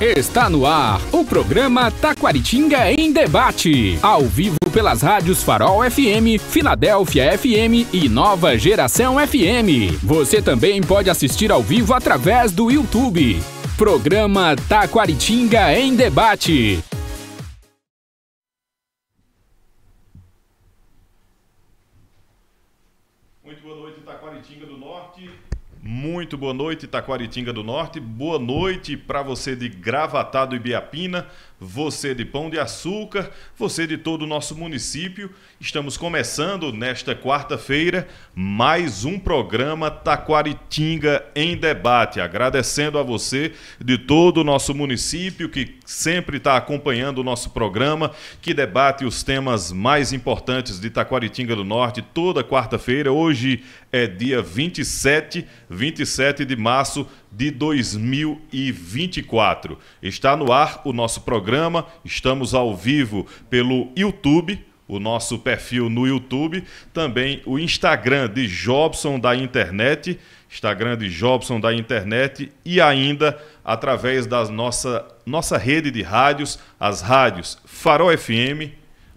Está no ar o programa Taquaritinga em Debate. Ao vivo pelas rádios Farol FM, Filadélfia FM e Nova Geração FM. Você também pode assistir ao vivo através do YouTube. Programa Taquaritinga em Debate. Muito boa noite, Taquaritinga do Norte. Boa noite para você de Gravatá do Biapina você de Pão de Açúcar, você de todo o nosso município. Estamos começando nesta quarta-feira mais um programa Taquaritinga em Debate. Agradecendo a você de todo o nosso município que sempre está acompanhando o nosso programa, que debate os temas mais importantes de Taquaritinga do Norte toda quarta-feira. Hoje é dia 27, 27 de março de 2024. Está no ar o nosso programa, estamos ao vivo pelo YouTube, o nosso perfil no YouTube, também o Instagram de Jobson da Internet, Instagram de Jobson da Internet e ainda através da nossa, nossa rede de rádios, as rádios Farol FM,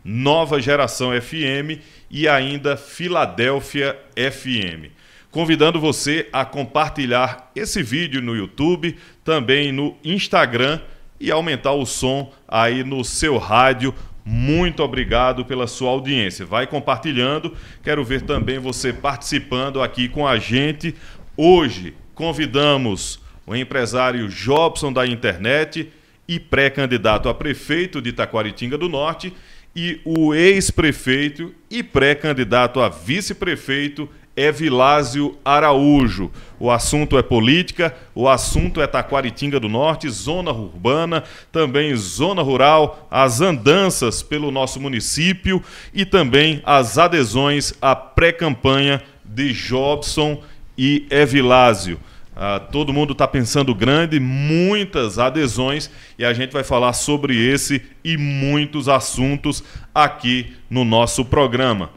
Nova Geração FM e ainda Filadélfia FM convidando você a compartilhar esse vídeo no YouTube, também no Instagram e aumentar o som aí no seu rádio. Muito obrigado pela sua audiência. Vai compartilhando. Quero ver também você participando aqui com a gente. Hoje convidamos o empresário Jobson da Internet e pré-candidato a prefeito de Taquaritinga do Norte e o ex-prefeito e pré-candidato a vice-prefeito Evilásio Araújo. O assunto é política, o assunto é Taquaritinga do Norte, zona urbana, também zona rural, as andanças pelo nosso município e também as adesões à pré-campanha de Jobson e Evilásio. Ah, todo mundo está pensando grande, muitas adesões e a gente vai falar sobre esse e muitos assuntos aqui no nosso programa.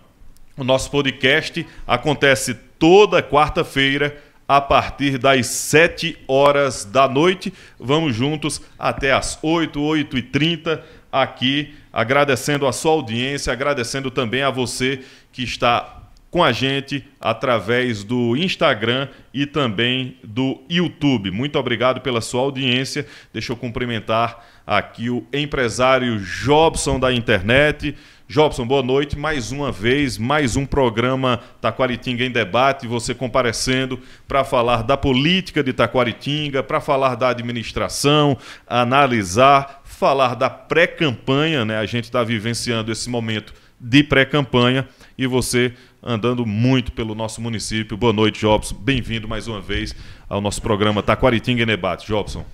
O nosso podcast acontece toda quarta-feira a partir das 7 horas da noite. Vamos juntos até as 8, 8 e 30 aqui, agradecendo a sua audiência, agradecendo também a você que está com a gente através do Instagram e também do YouTube. Muito obrigado pela sua audiência. Deixa eu cumprimentar aqui o empresário Jobson da internet. Jobson, boa noite mais uma vez, mais um programa Taquaritinga em debate, você comparecendo para falar da política de Taquaritinga, para falar da administração, analisar, falar da pré-campanha, né? A gente está vivenciando esse momento de pré-campanha e você andando muito pelo nosso município. Boa noite, Jobson. Bem-vindo mais uma vez ao nosso programa Taquaritinga em debate, Jobson.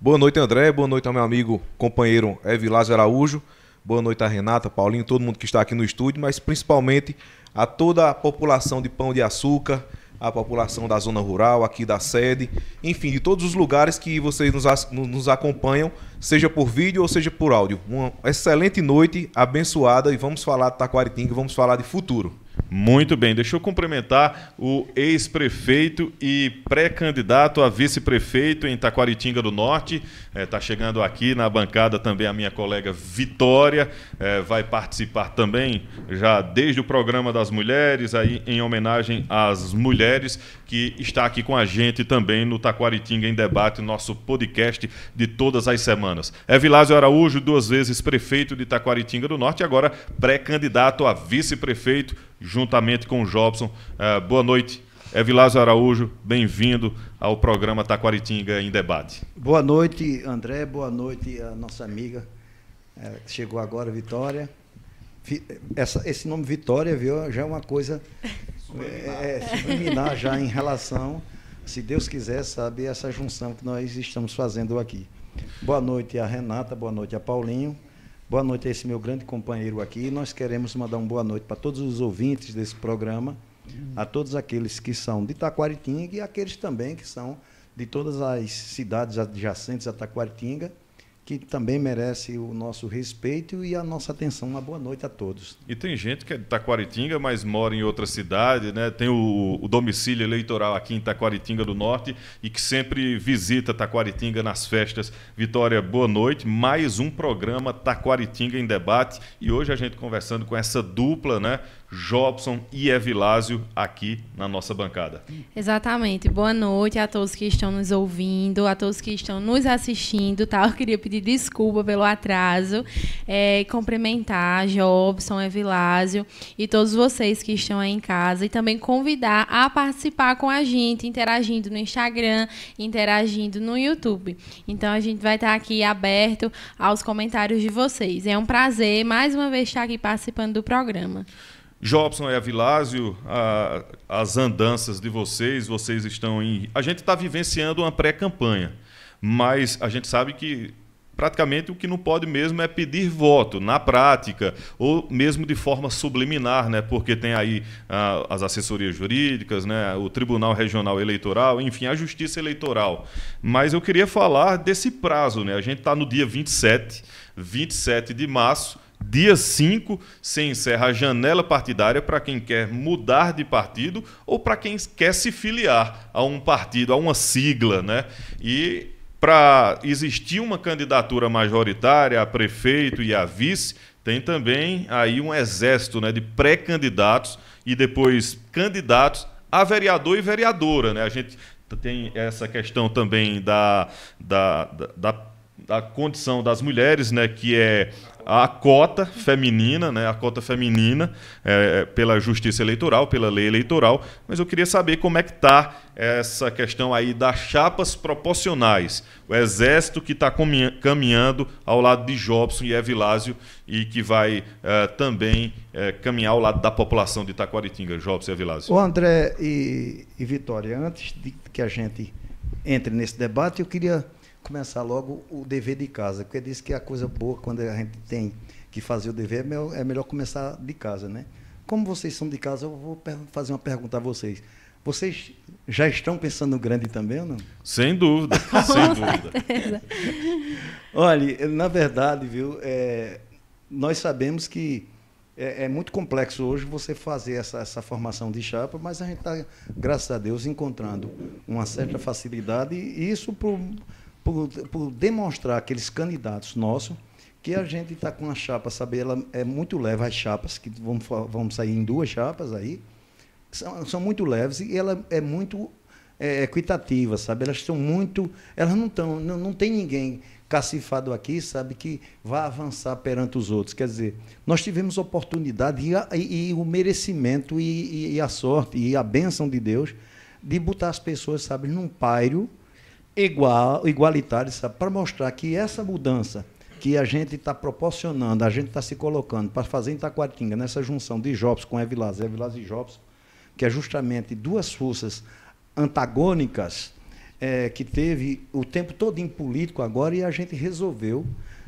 Boa noite, André. Boa noite ao meu amigo, companheiro Evilásio Araújo. Boa noite a Renata, Paulinho, todo mundo que está aqui no estúdio, mas principalmente a toda a população de Pão de Açúcar, a população da zona rural, aqui da sede, enfim, de todos os lugares que vocês nos, nos acompanham, seja por vídeo ou seja por áudio. Uma excelente noite, abençoada, e vamos falar de Taquaritinga, vamos falar de futuro. Muito bem, deixa eu cumprimentar o ex-prefeito e pré-candidato a vice-prefeito em Taquaritinga do Norte, Está é, tá chegando aqui na bancada também a minha colega Vitória, é, vai participar também já desde o programa das mulheres, aí em homenagem às mulheres, que está aqui com a gente também no Taquaritinga em Debate, nosso podcast de todas as semanas. É Vilásio Araújo, duas vezes prefeito de Taquaritinga do Norte, agora pré-candidato a vice-prefeito, juntamente com o Jobson. É, boa noite Evilásio é Araújo, bem-vindo ao programa Taquaritinga em Debate. Boa noite, André. Boa noite, a nossa amiga é, que chegou agora, Vitória. Essa, esse nome Vitória, viu, já é uma coisa subliminar. É, é já em relação, se Deus quiser, sabe, essa junção que nós estamos fazendo aqui. Boa noite a Renata, boa noite a Paulinho, boa noite a esse meu grande companheiro aqui. Nós queremos mandar uma boa noite para todos os ouvintes desse programa a todos aqueles que são de Taquaritinga e aqueles também que são de todas as cidades adjacentes a Taquaritinga, que também merece o nosso respeito e a nossa atenção. Uma boa noite a todos. E tem gente que é de Taquaritinga, mas mora em outra cidade, né? tem o, o domicílio eleitoral aqui em Taquaritinga do Norte e que sempre visita Taquaritinga nas festas. Vitória, boa noite. Mais um programa Taquaritinga em Debate. E hoje a gente conversando com essa dupla, né? Jobson e Evilásio aqui na nossa bancada. Exatamente. Boa noite a todos que estão nos ouvindo, a todos que estão nos assistindo. Tá? Eu queria pedir desculpa pelo atraso é, cumprimentar Jobson, Evilásio e todos vocês que estão aí em casa e também convidar a participar com a gente, interagindo no Instagram, interagindo no YouTube. Então a gente vai estar aqui aberto aos comentários de vocês. É um prazer mais uma vez estar aqui participando do programa. Jobson e a Vilásio, a, as andanças de vocês, vocês estão em. A gente está vivenciando uma pré-campanha, mas a gente sabe que praticamente o que não pode mesmo é pedir voto na prática, ou mesmo de forma subliminar, né? porque tem aí as assessorias jurídicas, né? o Tribunal Regional Eleitoral, enfim, a Justiça Eleitoral. Mas eu queria falar desse prazo. Né? A gente está no dia 27, 27 de março Dia 5 se encerra a janela partidária para quem quer mudar de partido ou para quem quer se filiar a um partido, a uma sigla, né? E para existir uma candidatura majoritária a prefeito e a vice, tem também aí um exército né, de pré-candidatos e depois candidatos a vereador e vereadora. Né? A gente tem essa questão também da, da, da, da, da condição das mulheres, né, que é a cota feminina, né, a cota feminina é, é, pela justiça eleitoral, pela lei eleitoral, mas eu queria saber como é que está essa questão aí das chapas proporcionais, o exército que está caminhando ao lado de Jobson e Evilásio e que vai é, também é, caminhar ao lado da população de Itaquaritinga, Jobson e Evilásio. O André e, e Vitória, antes de que a gente entre nesse debate, eu queria começar logo o dever de casa, porque diz que a coisa boa quando a gente tem que fazer o dever é, é melhor começar de casa, né? Como vocês são de casa, eu vou fazer uma pergunta a vocês. Vocês já estão pensando grande também ou não? Sem dúvida, sem dúvida. Olha, na verdade, viu, é, nós sabemos que é, é, muito complexo hoje você fazer essa, essa formação de chapa, mas a gente está, graças a Deus, encontrando uma certa facilidade, e isso para por, por demonstrar aqueles candidatos nossos que a gente está com a chapa, sabe, ela é muito leve, as chapas, que vamos, vamos sair em duas chapas aí, são, são muito leves e ela é muito é, equitativa, sabe? Elas estão muito. Elas não estão. Não, não tem ninguém cacifado aqui, sabe, que vai avançar perante os outros. Quer dizer, nós tivemos oportunidade e, a, e, e o merecimento e, e, a sorte e a bênção de Deus de botar as pessoas, sabe, num pairo igual, igualitários para mostrar que essa mudança que a gente está proporcionando, a gente está se colocando para fazer em Itaquatinga, nessa junção de Jobs com Evilás, Evilás e Jobs, que é justamente duas forças antagônicas é, que teve o tempo todo em político agora e a gente resolveu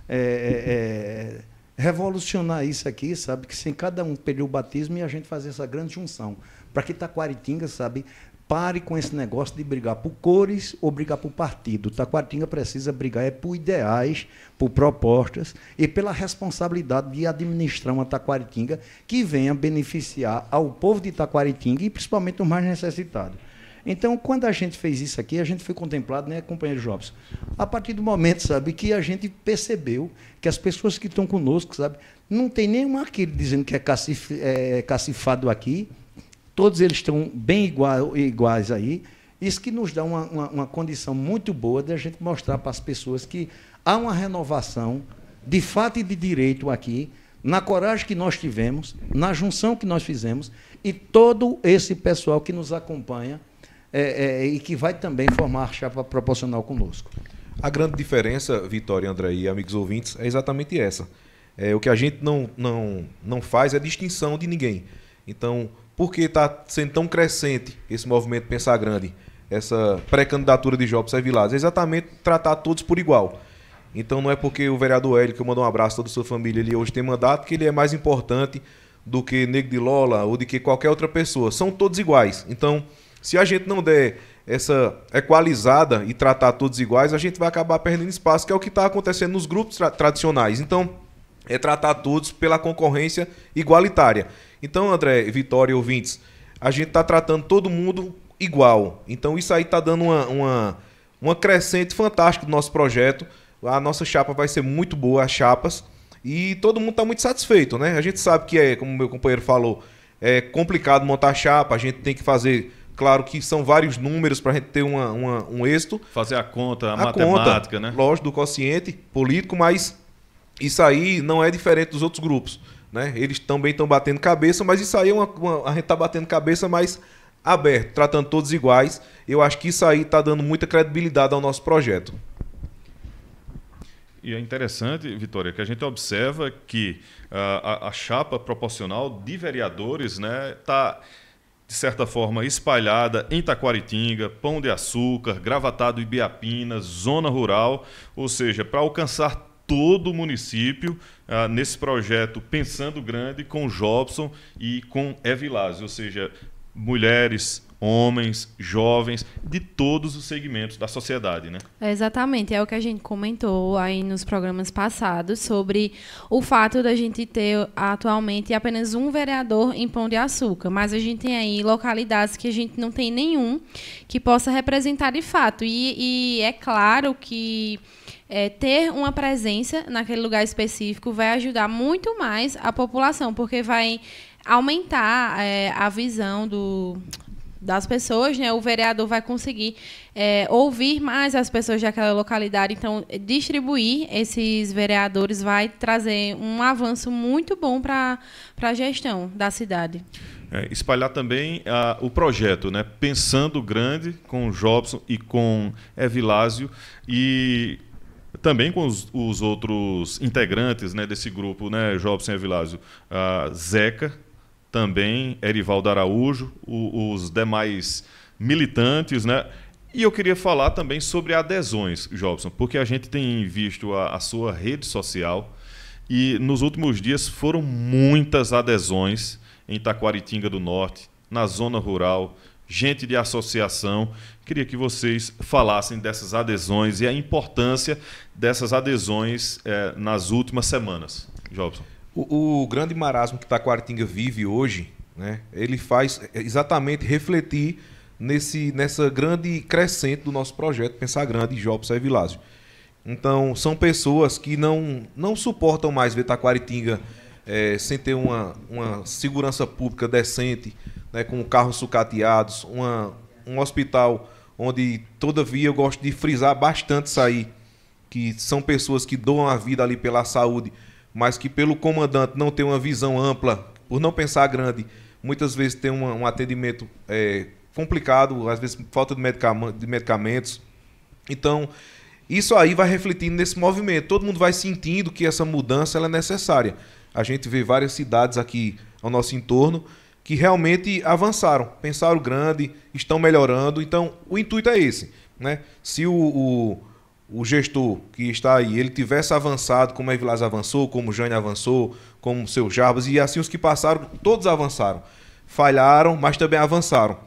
é, é, é revolucionar isso aqui, sabe? Que sem cada um pedir o batismo e a gente fazer essa grande junção. Para que Taquaritinga, sabe, Pare com esse negócio de brigar por cores ou brigar por partido. Taquaritinga precisa brigar é por ideais, por propostas e pela responsabilidade de administrar uma Taquaritinga que venha beneficiar ao povo de Taquaritinga e principalmente o mais necessitados. Então, quando a gente fez isso aqui, a gente foi contemplado, né, companheiro Jobs? A partir do momento, sabe, que a gente percebeu que as pessoas que estão conosco, sabe, não tem nenhum aquele dizendo que é, cacif, é cacifado aqui, Todos eles estão bem igual, iguais aí. Isso que nos dá uma, uma, uma condição muito boa de a gente mostrar para as pessoas que há uma renovação de fato e de direito aqui, na coragem que nós tivemos, na junção que nós fizemos, e todo esse pessoal que nos acompanha é, é, e que vai também formar a chapa proporcional conosco. A grande diferença, Vitória, André e amigos ouvintes, é exatamente essa. É, o que a gente não, não, não faz é distinção de ninguém. Então, por que está sendo tão crescente esse movimento Pensar Grande, essa pré-candidatura de Jobs Servilados? É exatamente tratar todos por igual. Então não é porque o vereador Hélio, que eu mando um abraço a toda a sua família, ele hoje tem mandato, que ele é mais importante do que Negro de Lola ou de que qualquer outra pessoa. São todos iguais. Então, se a gente não der essa equalizada e tratar todos iguais, a gente vai acabar perdendo espaço, que é o que está acontecendo nos grupos tra tradicionais. Então, é tratar todos pela concorrência igualitária. Então, André, Vitória e ouvintes, a gente está tratando todo mundo igual. Então, isso aí está dando uma, uma, uma crescente fantástica do nosso projeto. A nossa chapa vai ser muito boa, as chapas. E todo mundo está muito satisfeito, né? A gente sabe que é, como meu companheiro falou, é complicado montar chapa, a gente tem que fazer. Claro que são vários números para a gente ter uma, uma, um êxito. Fazer a conta, a, a matemática, conta, né? Lógico, do quociente político, mas isso aí não é diferente dos outros grupos. Né? Eles também estão batendo cabeça, mas isso aí é uma, uma a gente está batendo cabeça mais aberto, tratando todos iguais. Eu acho que isso aí está dando muita credibilidade ao nosso projeto. E é interessante, Vitória, que a gente observa que uh, a, a, chapa proporcional de vereadores está, né, tá, de certa forma, espalhada em Taquaritinga, Pão de Açúcar, Gravatado Ibiapina, Zona Rural, ou seja, para alcançar todo o município ah, nesse projeto Pensando Grande com Jobson e com Evilásio, ou seja, mulheres, homens, jovens, de todos os segmentos da sociedade, né? É exatamente, é o que a gente comentou aí nos programas passados sobre o fato da gente ter atualmente apenas um vereador em Pão de Açúcar, mas a gente tem aí localidades que a gente não tem nenhum que possa representar de fato. E, e é claro que é, ter uma presença naquele lugar específico vai ajudar muito mais a população, porque vai aumentar é, a visão do, das pessoas, né? O vereador vai conseguir é, ouvir mais as pessoas daquela localidade. Então, distribuir esses vereadores vai trazer um avanço muito bom para a gestão da cidade. É, espalhar também ah, o projeto, né? Pensando grande com o Jobson e com Evilásio e também com os, os outros integrantes né, desse grupo, né, Jobson e Avilásio, Zeca, também Erivaldo Araújo, o, os demais militantes, né? E eu queria falar também sobre adesões, Jobson, porque a gente tem visto a, a sua rede social e nos últimos dias foram muitas adesões em Taquaritinga do Norte, na zona rural, gente de associação. Queria que vocês falassem dessas adesões e a importância dessas adesões é, nas últimas semanas. Jobson. O, o grande marasmo que Taquaritinga vive hoje, né, ele faz exatamente refletir nesse, nessa grande crescente do nosso projeto Pensar Grande, Jobson e Vilásio. Então, são pessoas que não, não suportam mais ver Taquaritinga é, sem ter uma, uma segurança pública decente, né, com carros sucateados, uma, um hospital onde, todavia, eu gosto de frisar bastante isso aí, que são pessoas que doam a vida ali pela saúde, mas que, pelo comandante não ter uma visão ampla, por não pensar grande, muitas vezes tem uma, um atendimento é, complicado, às vezes falta de, de medicamentos. Então, isso aí vai refletindo nesse movimento. Todo mundo vai sentindo que essa mudança é necessária a gente vê várias cidades aqui ao nosso entorno que realmente avançaram, pensaram grande, estão melhorando. Então, o intuito é esse. Né? Se o, o, o gestor que está aí, ele tivesse avançado, como a Evilás avançou, como o Jane avançou, como o seu Jarbas, e assim os que passaram, todos avançaram. Falharam, mas também avançaram.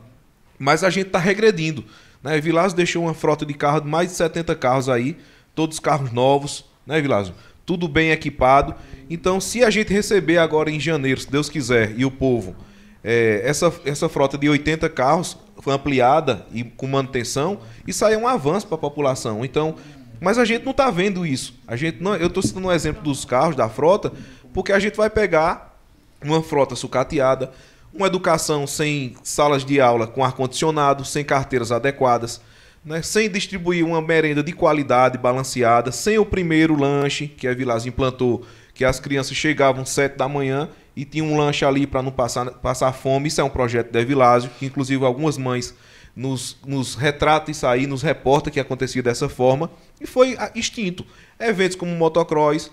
Mas a gente está regredindo. Né? Vilas deixou uma frota de carros, mais de 70 carros aí, todos carros novos, né, Vilas? Tudo bem equipado. Então, se a gente receber agora em janeiro, se Deus quiser, e o povo, é, essa, essa frota de 80 carros foi ampliada e com manutenção, isso aí é um avanço para a população. Então, mas a gente não está vendo isso. A gente não, eu estou citando um exemplo dos carros da frota, porque a gente vai pegar uma frota sucateada, uma educação sem salas de aula com ar condicionado, sem carteiras adequadas, né? sem distribuir uma merenda de qualidade balanceada, sem o primeiro lanche que a Vilas implantou que as crianças chegavam sete da manhã e tinham um lanche ali para não passar, passar fome. Isso é um projeto da Evilásio, que inclusive algumas mães nos, nos retrata isso aí, nos reporta que acontecia dessa forma, e foi ah, extinto. Eventos como motocross,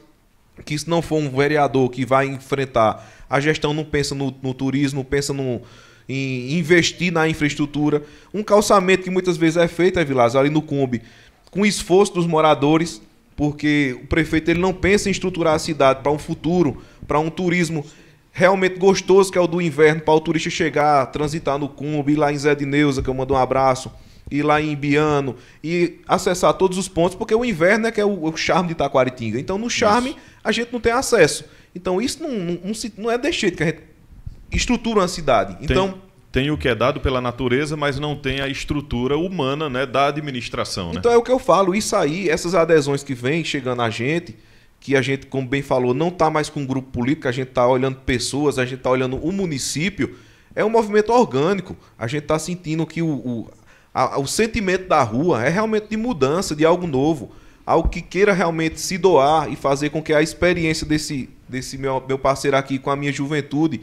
que se não for um vereador que vai enfrentar, a gestão não pensa no, no turismo, pensa no, em investir na infraestrutura. Um calçamento que muitas vezes é feito, é Vilas, ali no Cumbi, com esforço dos moradores, porque o prefeito ele não pensa em estruturar a cidade para um futuro, para um turismo realmente gostoso que é o do inverno, para o turista chegar, transitar no Cumbo, ir lá em Zé de Neuza, que eu mando um abraço, ir lá em Biano e acessar todos os pontos, porque o inverno é que é o, o charme de Itaquaritinga. Então, no charme, isso. a gente não tem acesso. Então, isso não, não, não, não é deste jeito que a gente estrutura uma cidade. Então, tem tem o que é dado pela natureza, mas não tem a estrutura humana né, da administração. Né? Então é o que eu falo, isso aí, essas adesões que vêm chegando a gente, que a gente, como bem falou, não está mais com um grupo político, a gente está olhando pessoas, a gente está olhando o município, é um movimento orgânico. A gente está sentindo que o, o, a, o sentimento da rua é realmente de mudança, de algo novo. Algo que queira realmente se doar e fazer com que a experiência desse, desse meu, meu parceiro aqui com a minha juventude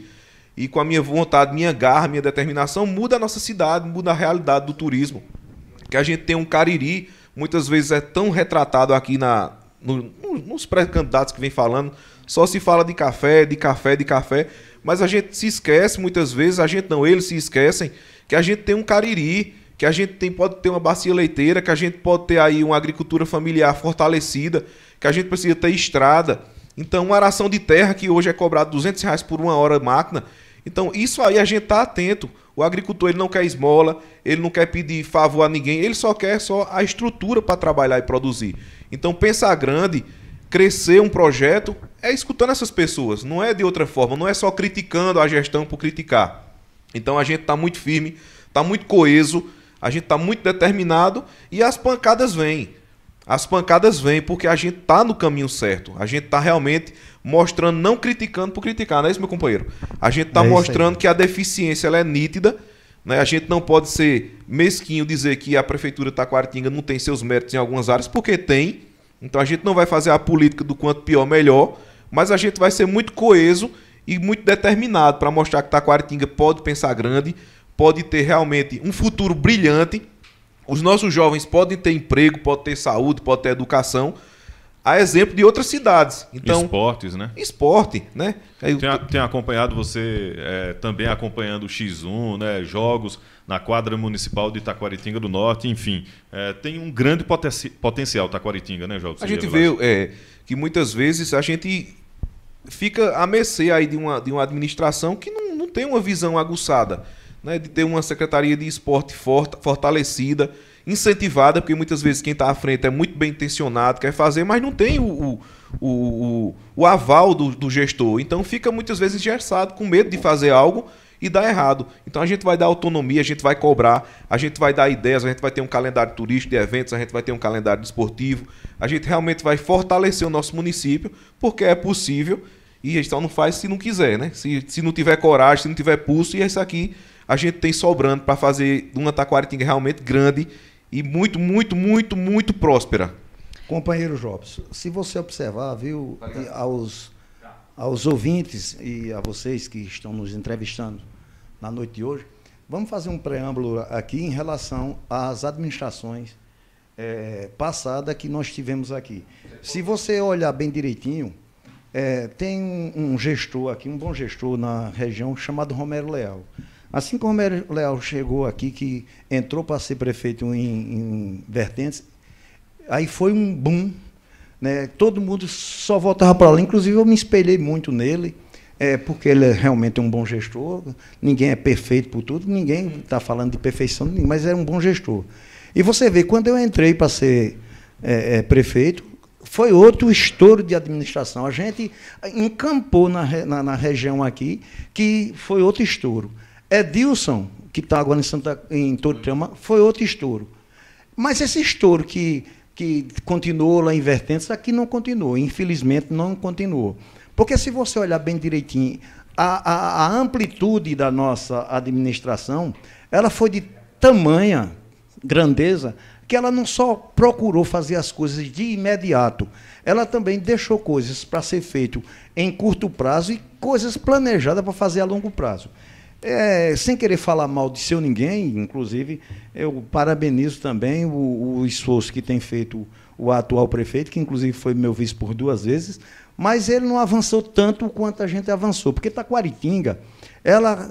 e com a minha vontade, minha garra, minha determinação, muda a nossa cidade, muda a realidade do turismo. Que a gente tem um Cariri, muitas vezes é tão retratado aqui na, no, nos pré-candidatos que vem falando, só se fala de café, de café, de café, mas a gente se esquece muitas vezes, a gente não, eles se esquecem, que a gente tem um Cariri, que a gente tem, pode ter uma bacia leiteira, que a gente pode ter aí uma agricultura familiar fortalecida, que a gente precisa ter estrada. Então, uma aração de terra que hoje é cobrada 200 reais por uma hora máquina, então, isso aí a gente está atento. O agricultor ele não quer esmola, ele não quer pedir favor a ninguém, ele só quer só a estrutura para trabalhar e produzir. Então, pensar grande, crescer um projeto, é escutando essas pessoas, não é de outra forma, não é só criticando a gestão por criticar. Então, a gente está muito firme, está muito coeso, a gente está muito determinado e as pancadas vêm. As pancadas vêm porque a gente está no caminho certo, a gente está realmente mostrando, não criticando por criticar, não é isso, meu companheiro? A gente está é mostrando que a deficiência ela é nítida. Né? A gente não pode ser mesquinho dizer que a Prefeitura Taquaritinga não tem seus méritos em algumas áreas, porque tem. Então a gente não vai fazer a política do quanto pior, melhor, mas a gente vai ser muito coeso e muito determinado para mostrar que Taquaritinga pode pensar grande, pode ter realmente um futuro brilhante. Os nossos jovens podem ter emprego, podem ter saúde, podem ter educação a exemplo de outras cidades. Então, Esportes, né? Esporte, né? Tem, tem acompanhado você é, também acompanhando o X1, né? Jogos na quadra municipal de Itaquaritinga do Norte, enfim. É, tem um grande potencial Itaquaritinga, né, Jogos? A gente vê é, que muitas vezes a gente fica a mercê aí de uma, de uma administração que não, não tem uma visão aguçada, né? De ter uma secretaria de esporte forte, fortalecida incentivada, porque muitas vezes quem está à frente é muito bem intencionado, quer fazer, mas não tem o, o, o, o aval do, do, gestor. Então fica muitas vezes engessado, com medo de fazer algo e dar errado. Então a gente vai dar autonomia, a gente vai cobrar, a gente vai dar ideias, a gente vai ter um calendário turístico de eventos, a gente vai ter um calendário esportivo, a gente realmente vai fortalecer o nosso município, porque é possível. E a gente só não faz se não quiser, né? Se, se não tiver coragem, se não tiver pulso, e isso aqui a gente tem sobrando para fazer uma taquaritinga realmente grande e muito, muito, muito, muito próspera. Companheiro Jobs, se você observar, viu, aos, aos ouvintes e a vocês que estão nos entrevistando na noite de hoje, vamos fazer um preâmbulo aqui em relação às administrações é, passada que nós tivemos aqui. Se você olhar bem direitinho, é, tem um, um, gestor aqui, um bom gestor na região chamado Romero Leal. Assim como o Leal chegou aqui, que entrou para ser prefeito em, em Vertentes, aí foi um boom. Né? Todo mundo só voltava para lá. Inclusive, eu me espelhei muito nele, é, porque ele é realmente um bom gestor. Ninguém é perfeito por tudo, ninguém está falando de perfeição, mas é um bom gestor. E você vê, quando eu entrei para ser é, é, prefeito, foi outro estouro de administração. A gente encampou na, na, na região aqui, que foi outro estouro. Edilson, que está agora em, Santa, em Toritama, foi outro estouro. Mas esse estouro que, que continuou lá em Vertentes, aqui não continuou, infelizmente não continuou. Porque se você olhar bem direitinho, a, a, a amplitude da nossa administração, ela foi de tamanha grandeza que ela não só procurou fazer as coisas de imediato, ela também deixou coisas para ser feito em curto prazo e coisas planejadas para fazer a longo prazo. É, sem querer falar mal de seu ninguém, inclusive, eu parabenizo também o, o, esforço que tem feito o atual prefeito, que inclusive foi meu vice por duas vezes, mas ele não avançou tanto quanto a gente avançou, porque Taquaritinga, ela,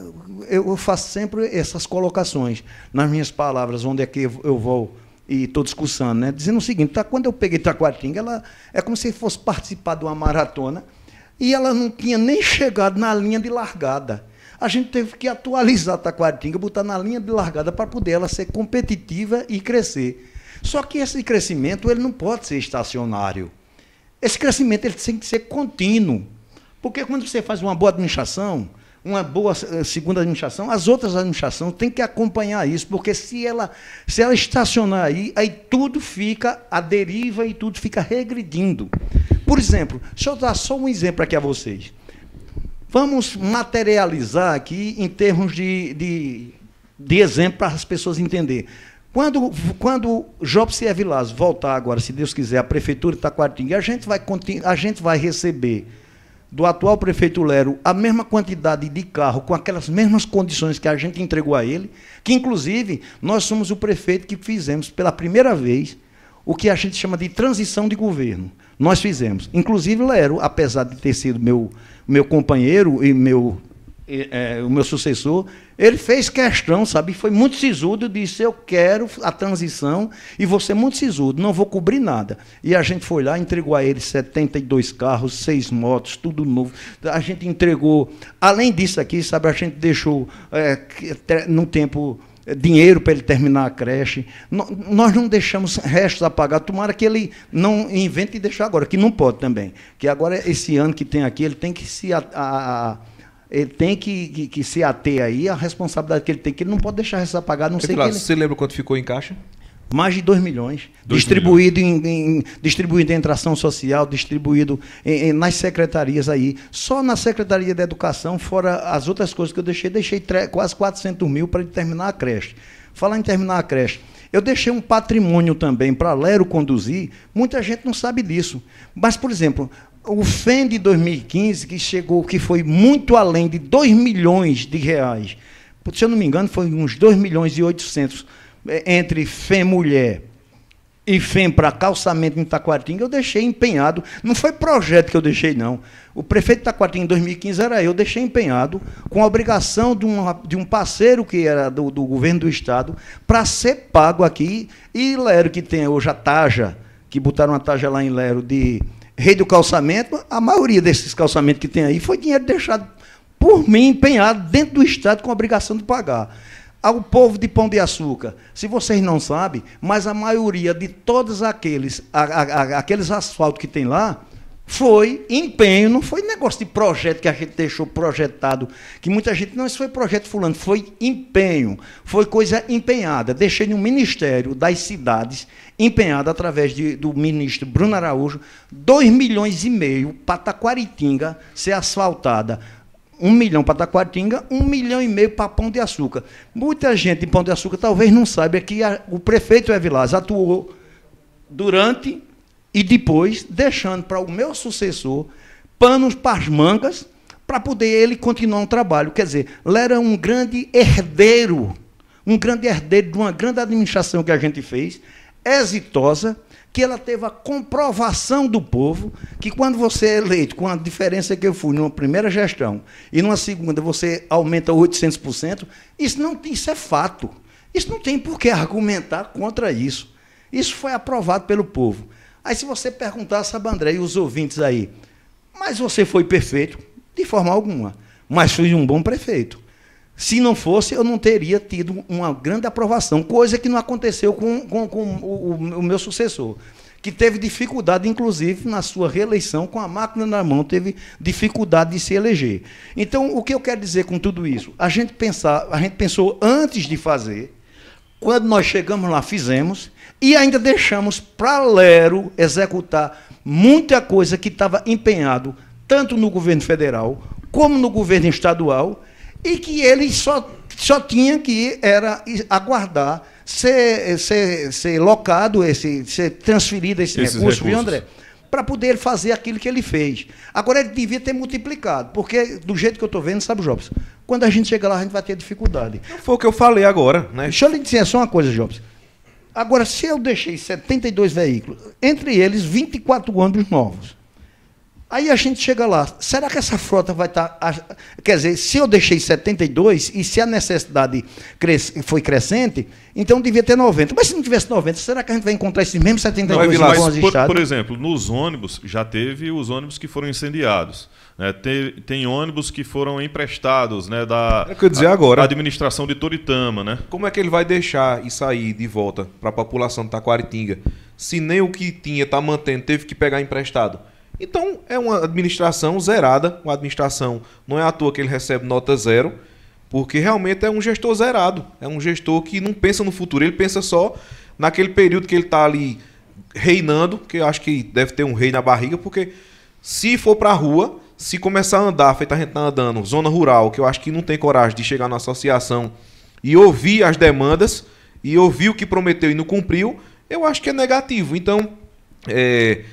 eu faço sempre essas colocações nas minhas palavras, onde é que eu vou e estou discussando, né? dizendo o seguinte, tá, quando eu peguei Taquaritinga, ela é como se fosse participar de uma maratona, e ela não tinha nem chegado na linha de largada a gente teve que atualizar a Taquaritinga, botar na linha de largada para poder ela ser competitiva e crescer. Só que esse crescimento ele não pode ser estacionário. Esse crescimento ele tem que ser contínuo. Porque quando você faz uma boa administração, uma boa eh, segunda administração, as outras administrações têm que acompanhar isso, porque se ela, se ela estacionar aí, aí tudo fica à deriva e tudo fica regredindo. Por exemplo, deixa eu dar só um exemplo aqui a vocês. Vamos materializar aqui em termos de, de, de exemplo para as pessoas entenderem. Quando, quando Jobsier Vilas voltar agora, se Deus quiser, a prefeitura de Itaquatinga, a gente vai, a gente vai receber do atual prefeito Lero a mesma quantidade de carro, com aquelas mesmas condições que a gente entregou a ele, que inclusive nós somos o prefeito que fizemos pela primeira vez o que a gente chama de transição de governo. Nós fizemos. Inclusive, Lero, apesar de ter sido meu meu companheiro e meu é, o meu sucessor, ele fez questão, sabe? Foi muito sisudo, disse: Eu quero a transição e você muito sisudo, não vou cobrir nada. E a gente foi lá, entregou a ele 72 carros, seis motos, tudo novo. A gente entregou, além disso aqui, sabe? A gente deixou é, num tempo dinheiro para ele terminar a creche. Nós não deixamos restos a pagar. Tomara que ele não invente e deixe agora, que não pode também. Que agora, esse ano que tem aqui, ele tem que se. A, a, ele tem que, que, que, se ater aí à responsabilidade que ele tem, que ele não pode deixar restos a pagar, não sei claro, ele... Você lembra quanto ficou em caixa? mais de 2 milhões, dois distribuído, milhões. Em, em, distribuído em ação social, distribuído em, em, nas secretarias aí. Só na Secretaria da Educação, fora as outras coisas que eu deixei, deixei quase 400 mil para terminar a creche. Falar em terminar a creche. Eu deixei um patrimônio também para Lero conduzir, muita gente não sabe disso. Mas, por exemplo, o FEM de 2015, que chegou, que foi muito além de 2 milhões de reais, se eu não me engano, foi uns 2 milhões e 800 entre FEM mulher e FEM para calçamento em Taquaritinga eu deixei empenhado. Não foi projeto que eu deixei, não. O prefeito de Taquatinga em 2015 era eu, deixei empenhado, com a obrigação de, um de um parceiro que era do, do governo do Estado, para ser pago aqui. E Lero, que tem hoje a Taja, que botaram a Taja lá em Lero de rei do calçamento, a maioria desses calçamentos que tem aí foi dinheiro deixado por mim empenhado dentro do Estado com a obrigação de pagar ao povo de Pão de Açúcar. Se vocês não sabem, mas a maioria de todos aqueles, a, a, a, aqueles asfaltos que tem lá foi empenho, não foi negócio de projeto que a gente deixou projetado, que muita gente, não, isso foi projeto fulano, foi empenho, foi coisa empenhada. Deixei no Ministério das Cidades, empenhado através de, do ministro Bruno Araújo, 2 milhões e meio para Taquaritinga ser asfaltada um milhão para Taquatinga, um milhão e meio para Pão de Açúcar. Muita gente em Pão de Açúcar talvez não saiba que a, o prefeito Evilás atuou durante e depois, deixando para o meu sucessor panos para as mangas para poder ele continuar um trabalho. Quer dizer, ele era um grande herdeiro, um grande herdeiro de uma grande administração que a gente fez, exitosa, que ela teve a comprovação do povo que quando você é eleito, com a diferença que eu fui numa primeira gestão e numa segunda você aumenta 800%, isso não isso é fato. Isso não tem por que argumentar contra isso. Isso foi aprovado pelo povo. Aí se você perguntar, a Sabandré e os ouvintes aí, mas você foi perfeito? De forma alguma. Mas fui um bom prefeito. Se não fosse, eu não teria tido uma grande aprovação, coisa que não aconteceu com, com, com o, o, meu sucessor, que teve dificuldade, inclusive, na sua reeleição, com a máquina na mão, teve dificuldade de se eleger. Então, o que eu quero dizer com tudo isso? A gente, pensar, a gente pensou antes de fazer, quando nós chegamos lá, fizemos, e ainda deixamos para Lero executar muita coisa que estava empenhado, tanto no governo federal como no governo estadual e que ele só, só tinha que era aguardar ser, ser, ser locado, esse, ser transferido esse Esses recurso, recursos. viu, André? Para poder fazer aquilo que ele fez. Agora ele devia ter multiplicado, porque do jeito que eu estou vendo, sabe, Jobs? Quando a gente chega lá, a gente vai ter dificuldade. Não foi o que eu falei agora, né? Deixa eu lhe dizer só uma coisa, Jobs. Agora, se eu deixei 72 veículos, entre eles 24 ônibus novos, Aí a gente chega lá, será que essa frota vai estar. Tá, quer dizer, se eu deixei 72 e se a necessidade foi crescente, então devia ter 90. Mas se não tivesse 90, será que a gente vai encontrar esses mesmos 72 não, é, por, por exemplo, nos ônibus, já teve os ônibus que foram incendiados. Né? tem, tem, ônibus que foram emprestados né, da é que dizer a, agora, administração de Toritama. Né? Como é que ele vai deixar isso aí de volta para a população de Taquaritinga? Se nem o que tinha está mantendo, teve que pegar emprestado. Então é uma administração zerada, uma administração não é à toa que ele recebe nota zero, porque realmente é um gestor zerado, é um gestor que não pensa no futuro, ele pensa só naquele período que ele está ali reinando, que eu acho que deve ter um rei na barriga, porque se for para a rua, se começar a andar, feita a gente tá andando, zona rural, que eu acho que não tem coragem de chegar na associação e ouvir as demandas e ouvir o que prometeu e não cumpriu, eu acho que é negativo. Então, é,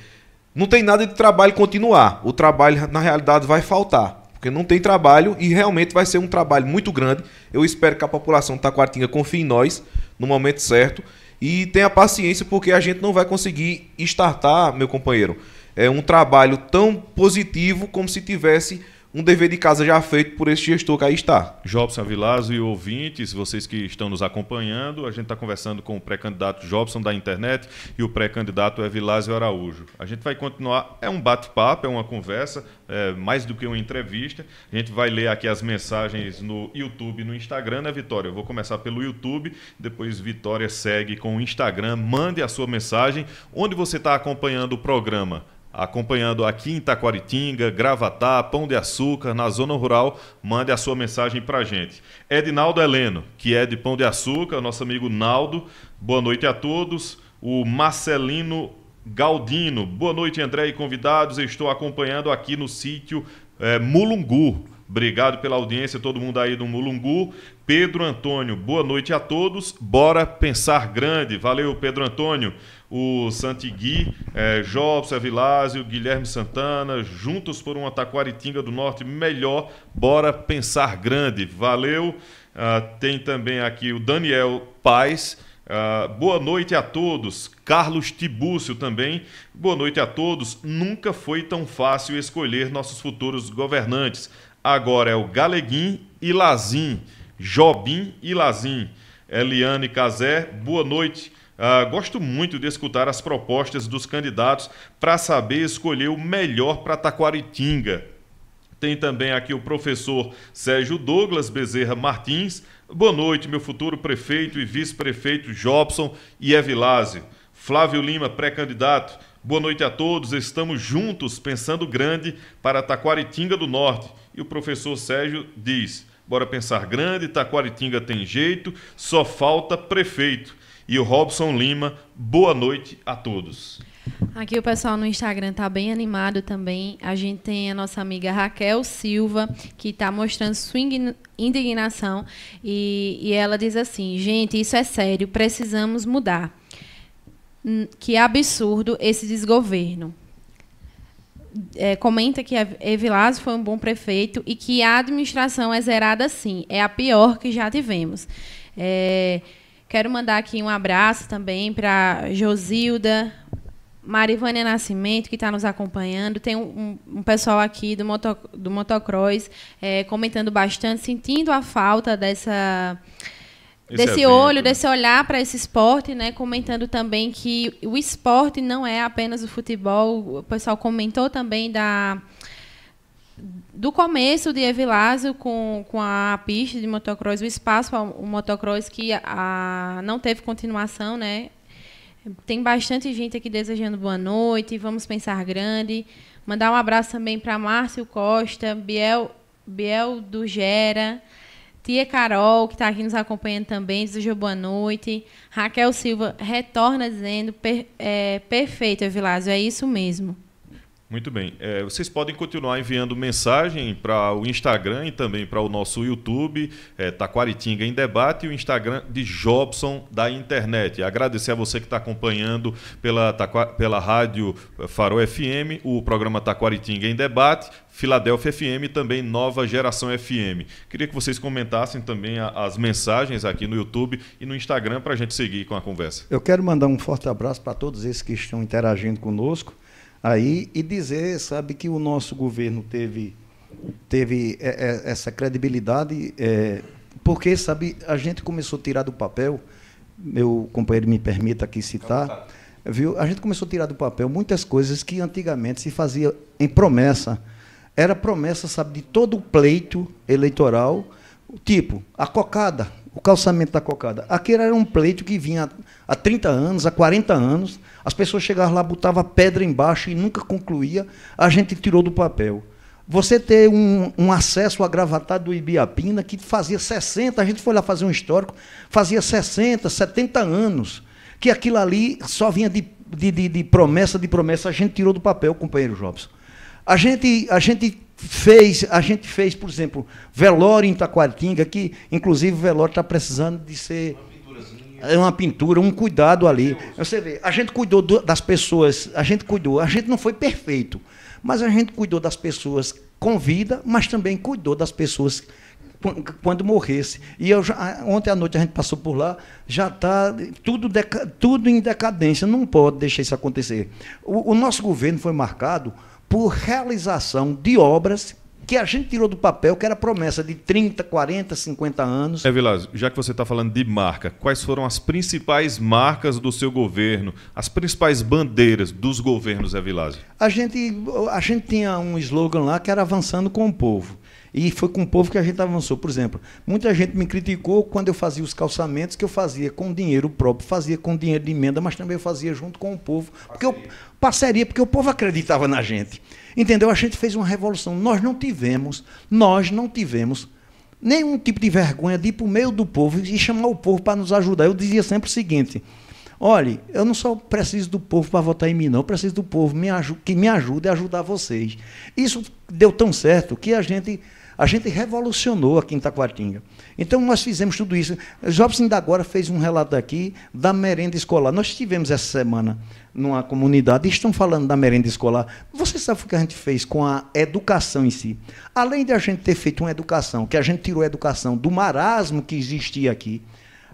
não tem nada de trabalho continuar. O trabalho, na realidade, vai faltar. Porque não tem trabalho e realmente vai ser um trabalho muito grande. Eu espero que a população de Taquartinga confie em nós no momento certo. E tenha paciência, porque a gente não vai conseguir startar, meu companheiro, é um trabalho tão positivo como se tivesse um dever de casa já feito por esse gestor que aí está. Jobson Vilazo e ouvintes, vocês que estão nos acompanhando, a gente está conversando com o pré-candidato Jobson da internet e o pré-candidato é Vilásio Araújo. A gente vai continuar, é um bate-papo, é uma conversa, é mais do que uma entrevista. A gente vai ler aqui as mensagens no YouTube no Instagram, né, Vitória? Eu vou começar pelo YouTube, depois Vitória segue com o Instagram. Mande a sua mensagem onde você está acompanhando o programa acompanhando aqui em Taquaritinga, Gravatá, Pão de Açúcar, na zona rural, mande a sua mensagem para gente. Edinaldo Heleno, que é de Pão de Açúcar, nosso amigo Naldo, boa noite a todos. O Marcelino Galdino, boa noite André e convidados, estou acompanhando aqui no sítio é, Mulungu. Obrigado pela audiência, todo mundo aí do Mulungu. Pedro Antônio, boa noite a todos. Bora pensar grande. Valeu, Pedro Antônio o Santigui, é, Jobson, Vilásio, Guilherme Santana, juntos por uma Taquaritinga do Norte melhor, bora pensar grande. Valeu. Uh, tem também aqui o Daniel Paz. Uh, boa noite a todos. Carlos Tibúcio também. Boa noite a todos. Nunca foi tão fácil escolher nossos futuros governantes. Agora é o Galeguim e Lazim. Jobim e Lazim. Eliane Cazé, boa noite. Uh, gosto muito de escutar as propostas dos candidatos para saber escolher o melhor para Taquaritinga. Tem também aqui o professor Sérgio Douglas Bezerra Martins. Boa noite, meu futuro prefeito e vice-prefeito Jobson e Evilásio. Flávio Lima, pré-candidato. Boa noite a todos, estamos juntos pensando grande para Taquaritinga do Norte. E o professor Sérgio diz: Bora pensar grande, Taquaritinga tem jeito, só falta prefeito e o Robson Lima. Boa noite a todos. Aqui o pessoal no Instagram está bem animado também. A gente tem a nossa amiga Raquel Silva, que está mostrando sua indignação. E, e ela diz assim: gente, isso é sério, precisamos mudar. Hum, que absurdo esse desgoverno. É, comenta que Evilásio foi um bom prefeito e que a administração é zerada sim. É a pior que já tivemos. É, Quero mandar aqui um abraço também para Josilda, Marivânia Nascimento, que está nos acompanhando. Tem um, um, pessoal aqui do, moto, do motocross é, comentando bastante, sentindo a falta dessa. Esse desse evento. olho, desse olhar para esse esporte, né? Comentando também que o esporte não é apenas o futebol. O pessoal comentou também da do começo de Evilásio com, com a pista de motocross, o espaço para o motocross que a, não teve continuação, né? Tem bastante gente aqui desejando boa noite, vamos pensar grande. Mandar um abraço também para Márcio Costa, Biel, Biel do Gera, Tia Carol, que está aqui nos acompanhando também, desejou boa noite. Raquel Silva retorna dizendo, per, é, perfeito, Evilásio, é isso mesmo. Muito bem. É, vocês podem continuar enviando mensagem para o Instagram e também para o nosso YouTube, é, Taquaritinga em Debate, e o Instagram de Jobson da Internet. Agradecer a você que está acompanhando pela, pela rádio Farol FM, o programa Taquaritinga em Debate, Filadélfia FM e também Nova Geração FM. Queria que vocês comentassem também a, as mensagens aqui no YouTube e no Instagram para a gente seguir com a conversa. Eu quero mandar um forte abraço para todos esses que estão interagindo conosco aí e dizer, sabe, que o nosso governo teve, teve é, é, essa credibilidade, é, porque, sabe, a gente começou a tirar do papel, meu companheiro me permita aqui citar, viu? A gente começou a tirar do papel muitas coisas que antigamente se fazia em promessa. Era promessa, sabe, de todo o pleito eleitoral, tipo a cocada o calçamento da cocada. Aquele era um pleito que vinha há 30 anos, há 40 anos, as pessoas chegavam lá, botavam pedra embaixo e nunca concluía, a gente tirou do papel. Você ter um, um acesso à gravatada do Ibiapina, que fazia 60, a gente foi lá fazer um histórico, fazia 60, 70 anos, que aquilo ali só vinha de, de, de, de promessa, de promessa, a gente tirou do papel, companheiro Jobson. A gente, a gente fez, a gente fez, por exemplo, velório em Taquaritinga, que inclusive o velório está precisando de ser é uma pintura, um cuidado ali. Você vê, a gente cuidou do, das pessoas, a gente cuidou, a gente não foi perfeito, mas a gente cuidou das pessoas com vida, mas também cuidou das pessoas quando morresse. E eu já, ontem à noite a gente passou por lá, já está tudo, tudo em decadência, não pode deixar isso acontecer. O, o nosso governo foi marcado por realização de obras que a gente tirou do papel, que era promessa de 30, 40, 50 anos. É, Vilas, já que você está falando de marca, quais foram as principais marcas do seu governo, as principais bandeiras dos governos, é, Vilas? A gente, a gente tinha um slogan lá que era avançando com o povo. E foi com o povo que a gente avançou. Por exemplo, muita gente me criticou quando eu fazia os calçamentos, que eu fazia com dinheiro próprio, fazia com dinheiro de emenda, mas também eu fazia junto com o povo. Porque eu, parceria, porque o povo acreditava na gente. Entendeu? A gente fez uma revolução. Nós não tivemos, nós não tivemos nenhum tipo de vergonha de ir para o meio do povo e chamar o povo para nos ajudar. Eu dizia sempre o seguinte: olhe, eu não só preciso do povo para votar em mim, não, eu preciso do povo me que me ajude a ajudar vocês. Isso deu tão certo que a gente a gente revolucionou a Quinta Quartinga. Então, nós fizemos tudo isso. Jobson ainda agora fez um relato aqui da merenda escolar. Nós tivemos essa semana numa comunidade, estão falando da merenda escolar. Você sabe o que a gente fez com a educação em si? Além de a gente ter feito uma educação, que a gente tirou a educação do marasmo que existia aqui,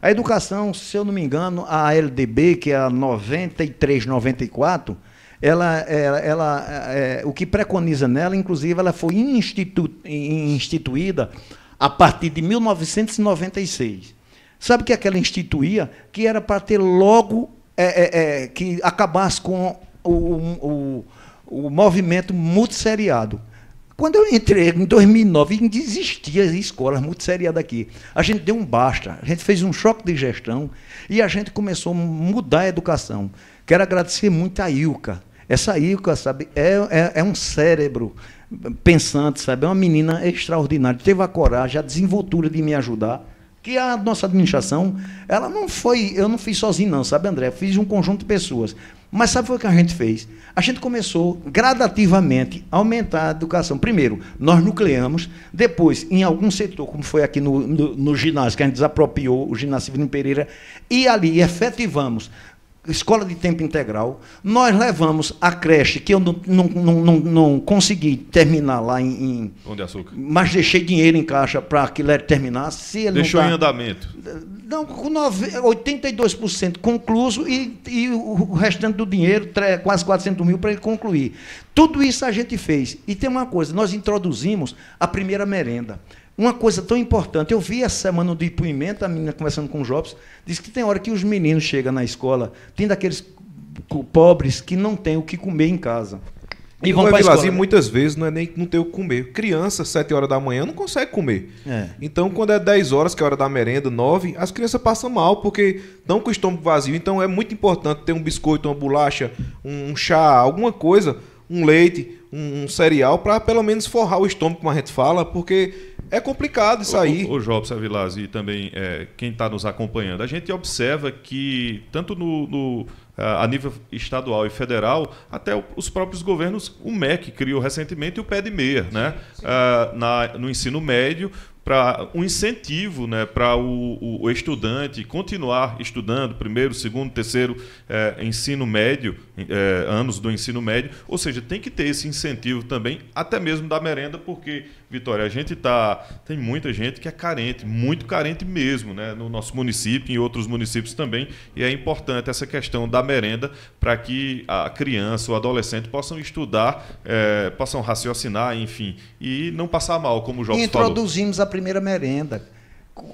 a educação, se eu não me engano, a LDB, que é a 93, 94, ela, ela, ela é, o que preconiza nela, inclusive, ela foi institu instituída a partir de 1996. Sabe o é que ela instituía que era para ter logo é, é, é que acabasse com o, o, o movimento multisseriado. Quando eu entrei em 2009, ainda existia escolas muito seriadas aqui. A gente deu um basta, a gente fez um choque de gestão e a gente começou a mudar a educação. Quero agradecer muito a Ilka, essa é Ica, sabe, é, é, é, um cérebro pensante, sabe? É uma menina extraordinária. Teve a coragem, a desenvoltura de me ajudar. Que a nossa administração, ela não foi. Eu não fiz sozinho, não, sabe, André? Eu fiz um conjunto de pessoas. Mas sabe o que é a gente fez? A gente começou gradativamente a aumentar a educação. Primeiro, nós nucleamos, depois, em algum setor, como foi aqui no, no, no ginásio, que a gente desapropriou o ginásio Severino Pereira, e ali efetivamos escola de tempo integral. Nós levamos a creche, que eu não, não, não, não consegui terminar lá em, em. Onde açúcar? Mas deixei dinheiro em caixa para que ele terminasse. Ele Deixou tá, em andamento. Não, com 82% concluído e, e o restante do dinheiro, quase 400 mil, para ele concluir. Tudo isso a gente fez. E tem uma coisa: nós introduzimos a primeira merenda. Uma coisa tão importante, eu vi essa semana no depoimento, a menina conversando com o Jobs, disse que tem hora que os meninos chegam na escola, tem daqueles pobres que não têm o que comer em casa. E vão é para escola, e muitas vezes não é nem não ter o que comer. Criança, 7 horas da manhã, não consegue comer. É. Então, quando é 10 horas, que é a hora da merenda, 9, as crianças passam mal porque estão com o estômago vazio. Então, é muito importante ter um biscoito, uma bolacha, um chá, alguma coisa, um leite, um, um cereal para pelo menos forrar o estômago, como a gente fala, porque é complicado isso aí. O, o, o Jobs Avilaz e também é, quem está nos acompanhando, a gente observa que tanto no, no a nível estadual e federal, até os próprios governos, o MEC criou recentemente o PED MER, né? Sim, sim. Ah, na, no ensino médio, para um incentivo né, para o, o, estudante continuar estudando primeiro, segundo, terceiro eh, ensino médio, eh, anos do ensino médio. Ou seja, tem que ter esse incentivo também, até mesmo da merenda, porque Vitória, a gente tá. Tem muita gente que é carente, muito carente mesmo, né? No nosso município, e em outros municípios também. E é importante essa questão da merenda para que a criança o adolescente possam estudar, é, possam raciocinar, enfim, e não passar mal, como o Jogos Introduzimos falou. a primeira merenda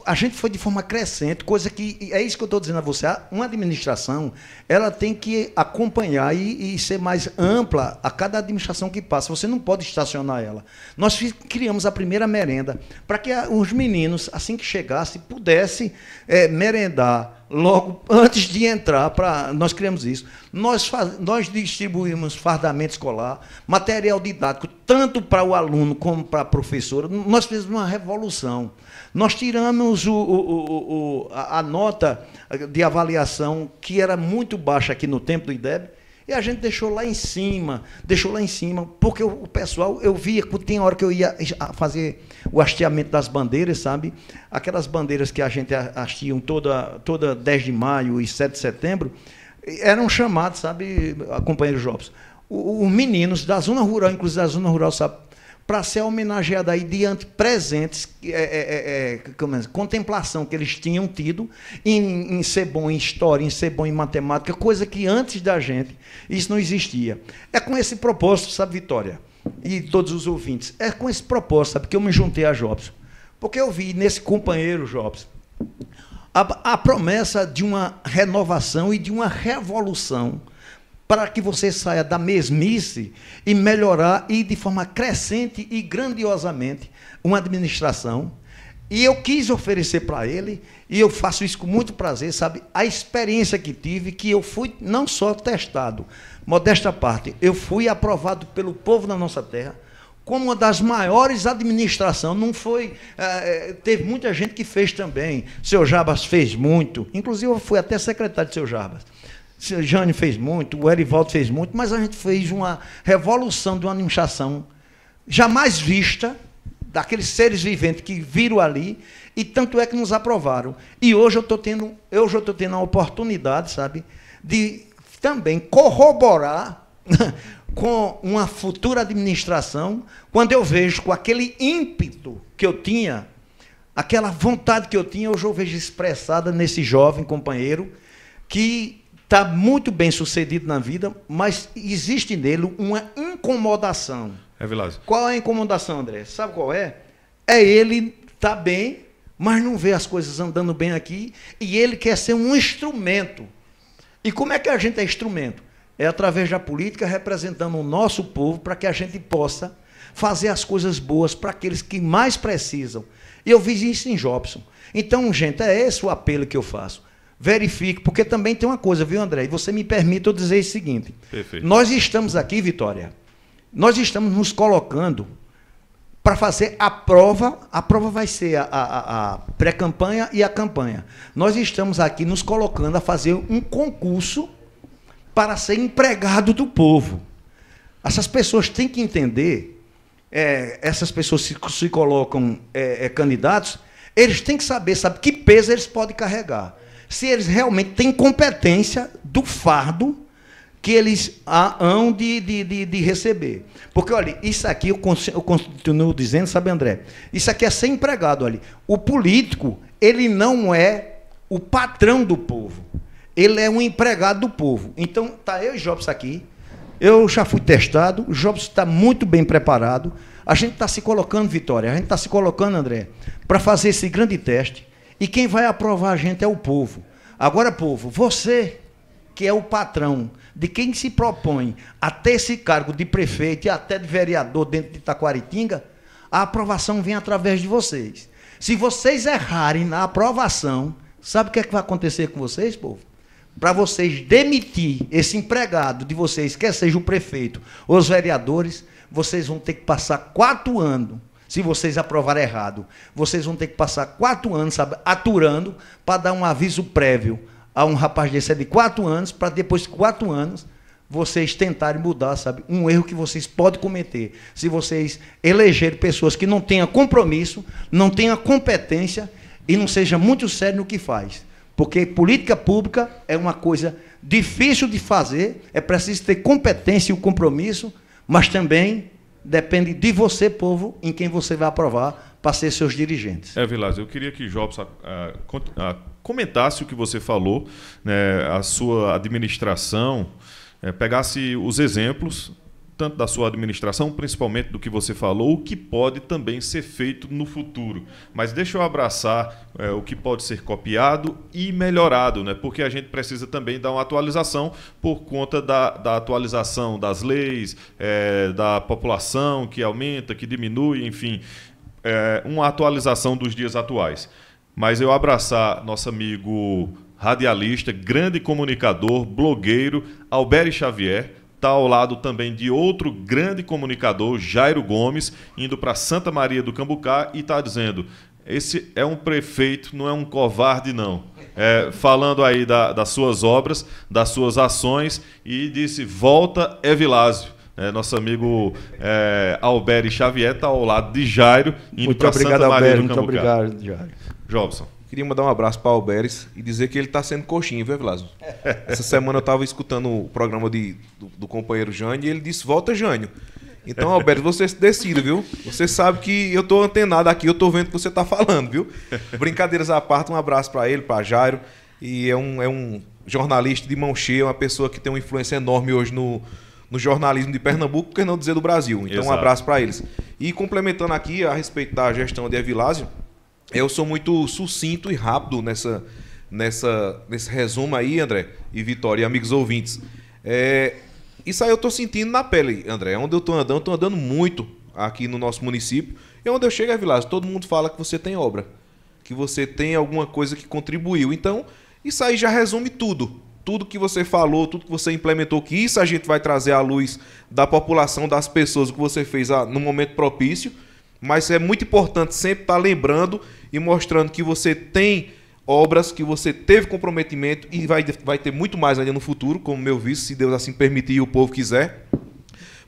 a gente foi de forma crescente, coisa que é isso que eu estou dizendo a você. Uma administração ela tem que acompanhar e, e, ser mais ampla a cada administração que passa. Você não pode estacionar ela. Nós criamos a primeira merenda para que os meninos, assim que chegassem, pudessem é, eh, merendar logo antes de entrar para nós criamos isso. Nós faz, nós distribuímos fardamento escolar, material didático tanto para o aluno como para a professora. Nós fizemos uma revolução. Nós tiramos o, o, o, a, a, nota de avaliação que era muito baixa aqui no tempo do IDEB e a gente deixou lá em cima, deixou lá em cima, porque o, pessoal, eu via, tem hora que eu ia fazer o hasteamento das bandeiras, sabe? Aquelas bandeiras que a gente hastiam toda, toda 10 de maio e 7 de setembro, eram chamados, sabe, companheiro Jobs, os meninos da zona rural, inclusive da zona rural, sabe, para ser homenageada aí diante presentes, é, é, é, contemplação que eles tinham tido em, em, ser bom em história, em ser bom em matemática, coisa que antes da gente isso não existia. É com esse propósito, sabe, Vitória, e todos os ouvintes, é com esse propósito, sabe, que eu me juntei a Jobson. Porque eu vi nesse companheiro, Jobson, a, a promessa de uma renovação e de uma revolução para que você saia da mesmice e melhorar e de forma crescente e grandiosamente uma administração. E eu quis oferecer para ele, e eu faço isso com muito prazer, sabe? A experiência que tive, que eu fui não só testado, modesta parte, eu fui aprovado pelo povo da nossa terra como uma das maiores administrações. Não foi. Eh, eh, teve muita gente que fez também. Seu Jabas fez muito. Inclusive, eu fui até secretário de seu Jabas. O Jane fez muito, o Erivaldo fez muito, mas a gente fez uma revolução de uma administração jamais vista, daqueles seres viventes que viram ali, e tanto é que nos aprovaram. E hoje eu estou tendo, hoje estou tendo a oportunidade, sabe, de também corroborar com uma futura administração, quando eu vejo com aquele ímpeto que eu tinha, aquela vontade que eu tinha, hoje eu vejo expressada nesse jovem companheiro que está muito bem sucedido na vida, mas existe nele uma incomodação. É, Vilas. Qual é a incomodação, André? Sabe qual é? É ele tá bem, mas não vê as coisas andando bem aqui e ele quer ser um instrumento. E como é que a gente é instrumento? É através da política representando o nosso povo para que a gente possa fazer as coisas boas para aqueles que mais precisam. E eu vi isso em Jobson. Então, gente, é esse o apelo que eu faço verifique, porque também tem uma coisa, viu, André? E você me permite eu dizer o seguinte: Perfeito. nós estamos aqui, Vitória, nós estamos nos colocando para fazer a prova, a prova vai ser a, a, a pré-campanha e a campanha. Nós estamos aqui nos colocando a fazer um concurso para ser empregado do povo. Essas pessoas têm que entender, é, essas pessoas se, se colocam é, é, candidatos, eles têm que saber, sabe, que peso eles podem carregar se eles realmente têm competência do fardo que eles hão de, de, de, de receber. Porque, olha, isso aqui, eu, eu continuo dizendo, sabe, André? Isso aqui é ser empregado, olha. O político, ele não é o patrão do povo. Ele é um empregado do povo. Então, tá eu e Jobs aqui. Eu já fui testado, o Jobs está muito bem preparado. A gente está se colocando, Vitória, a gente está se colocando, André, para fazer esse grande teste e quem vai aprovar a gente é o povo. Agora, povo, você que é o patrão de quem se propõe a ter esse cargo de prefeito e até de vereador dentro de Itaquaritinga, a aprovação vem através de vocês. Se vocês errarem na aprovação, sabe o que é que vai acontecer com vocês, povo? Para vocês demitir esse empregado de vocês, quer seja o prefeito ou os vereadores, vocês vão ter que passar quatro anos se vocês aprovarem errado. Vocês vão ter que passar quatro anos sabe, aturando para dar um aviso prévio a um rapaz desse de quatro anos, para depois de quatro anos vocês tentarem mudar, sabe? Um erro que vocês podem cometer. Se vocês elegerem pessoas que não tenham compromisso, não tenham competência e não sejam muito sério no que faz. Porque política pública é uma coisa difícil de fazer, é preciso ter competência e o compromisso, mas também depende de você, povo, em quem você vai aprovar para ser seus dirigentes. É, Vilas, eu queria que Jobs a, ah, a, ah, comentasse o que você falou, né, a sua administração, é, pegasse os exemplos tanto da sua administração, principalmente do que você falou, o que pode também ser feito no futuro. Mas deixa eu abraçar é, o que pode ser copiado e melhorado, né? porque a gente precisa também dar uma atualização por conta da, da atualização das leis, é, da população que aumenta, que diminui, enfim, é, uma atualização dos dias atuais. Mas eu abraçar nosso amigo radialista, grande comunicador, blogueiro, Albert Xavier está ao lado também de outro grande comunicador, Jairo Gomes, indo para Santa Maria do Cambucá e está dizendo: esse é um prefeito, não é um covarde, não. É, falando aí da, das suas obras, das suas ações, e disse: volta, Evilásio. É, nosso amigo é, Alberi Xavier está ao lado de Jairo, indo para Santa Maria Albert, do Cambucá. Muito obrigado, Jairo. Jobson. Queria mandar um abraço para o Alberes e dizer que ele está sendo coxinho, viu, Vlasmo? Essa semana eu estava escutando o programa de, do, do, companheiro Jânio e ele disse: volta, Jânio. Então, Alberto, você se viu? Você sabe que eu estou antenado aqui, eu estou vendo o que você está falando, viu? Brincadeiras à parte, um abraço para ele, para Jairo. E é um, é um jornalista de mão cheia, uma pessoa que tem uma influência enorme hoje no, no jornalismo de Pernambuco, quer não dizer do Brasil. Então, Exato. um abraço para eles. E complementando aqui a respeito da gestão de Evilásio, eu sou muito sucinto e rápido nessa, nessa, nesse resumo aí, André e Vitória, e amigos ouvintes. É, isso aí eu estou sentindo na pele, André. É onde eu estou andando, estou andando muito aqui no nosso município. E é onde eu chego é Vilas, todo mundo fala que você tem obra, que você tem alguma coisa que contribuiu. Então, isso aí já resume tudo. Tudo que você falou, tudo que você implementou, que isso a gente vai trazer à luz da população, das pessoas, o que você fez ah, no momento propício. Mas é muito importante sempre estar lembrando e mostrando que você tem obras, que você teve comprometimento e vai, vai ter muito mais ainda no futuro, como meu vice, se Deus assim permitir e o povo quiser.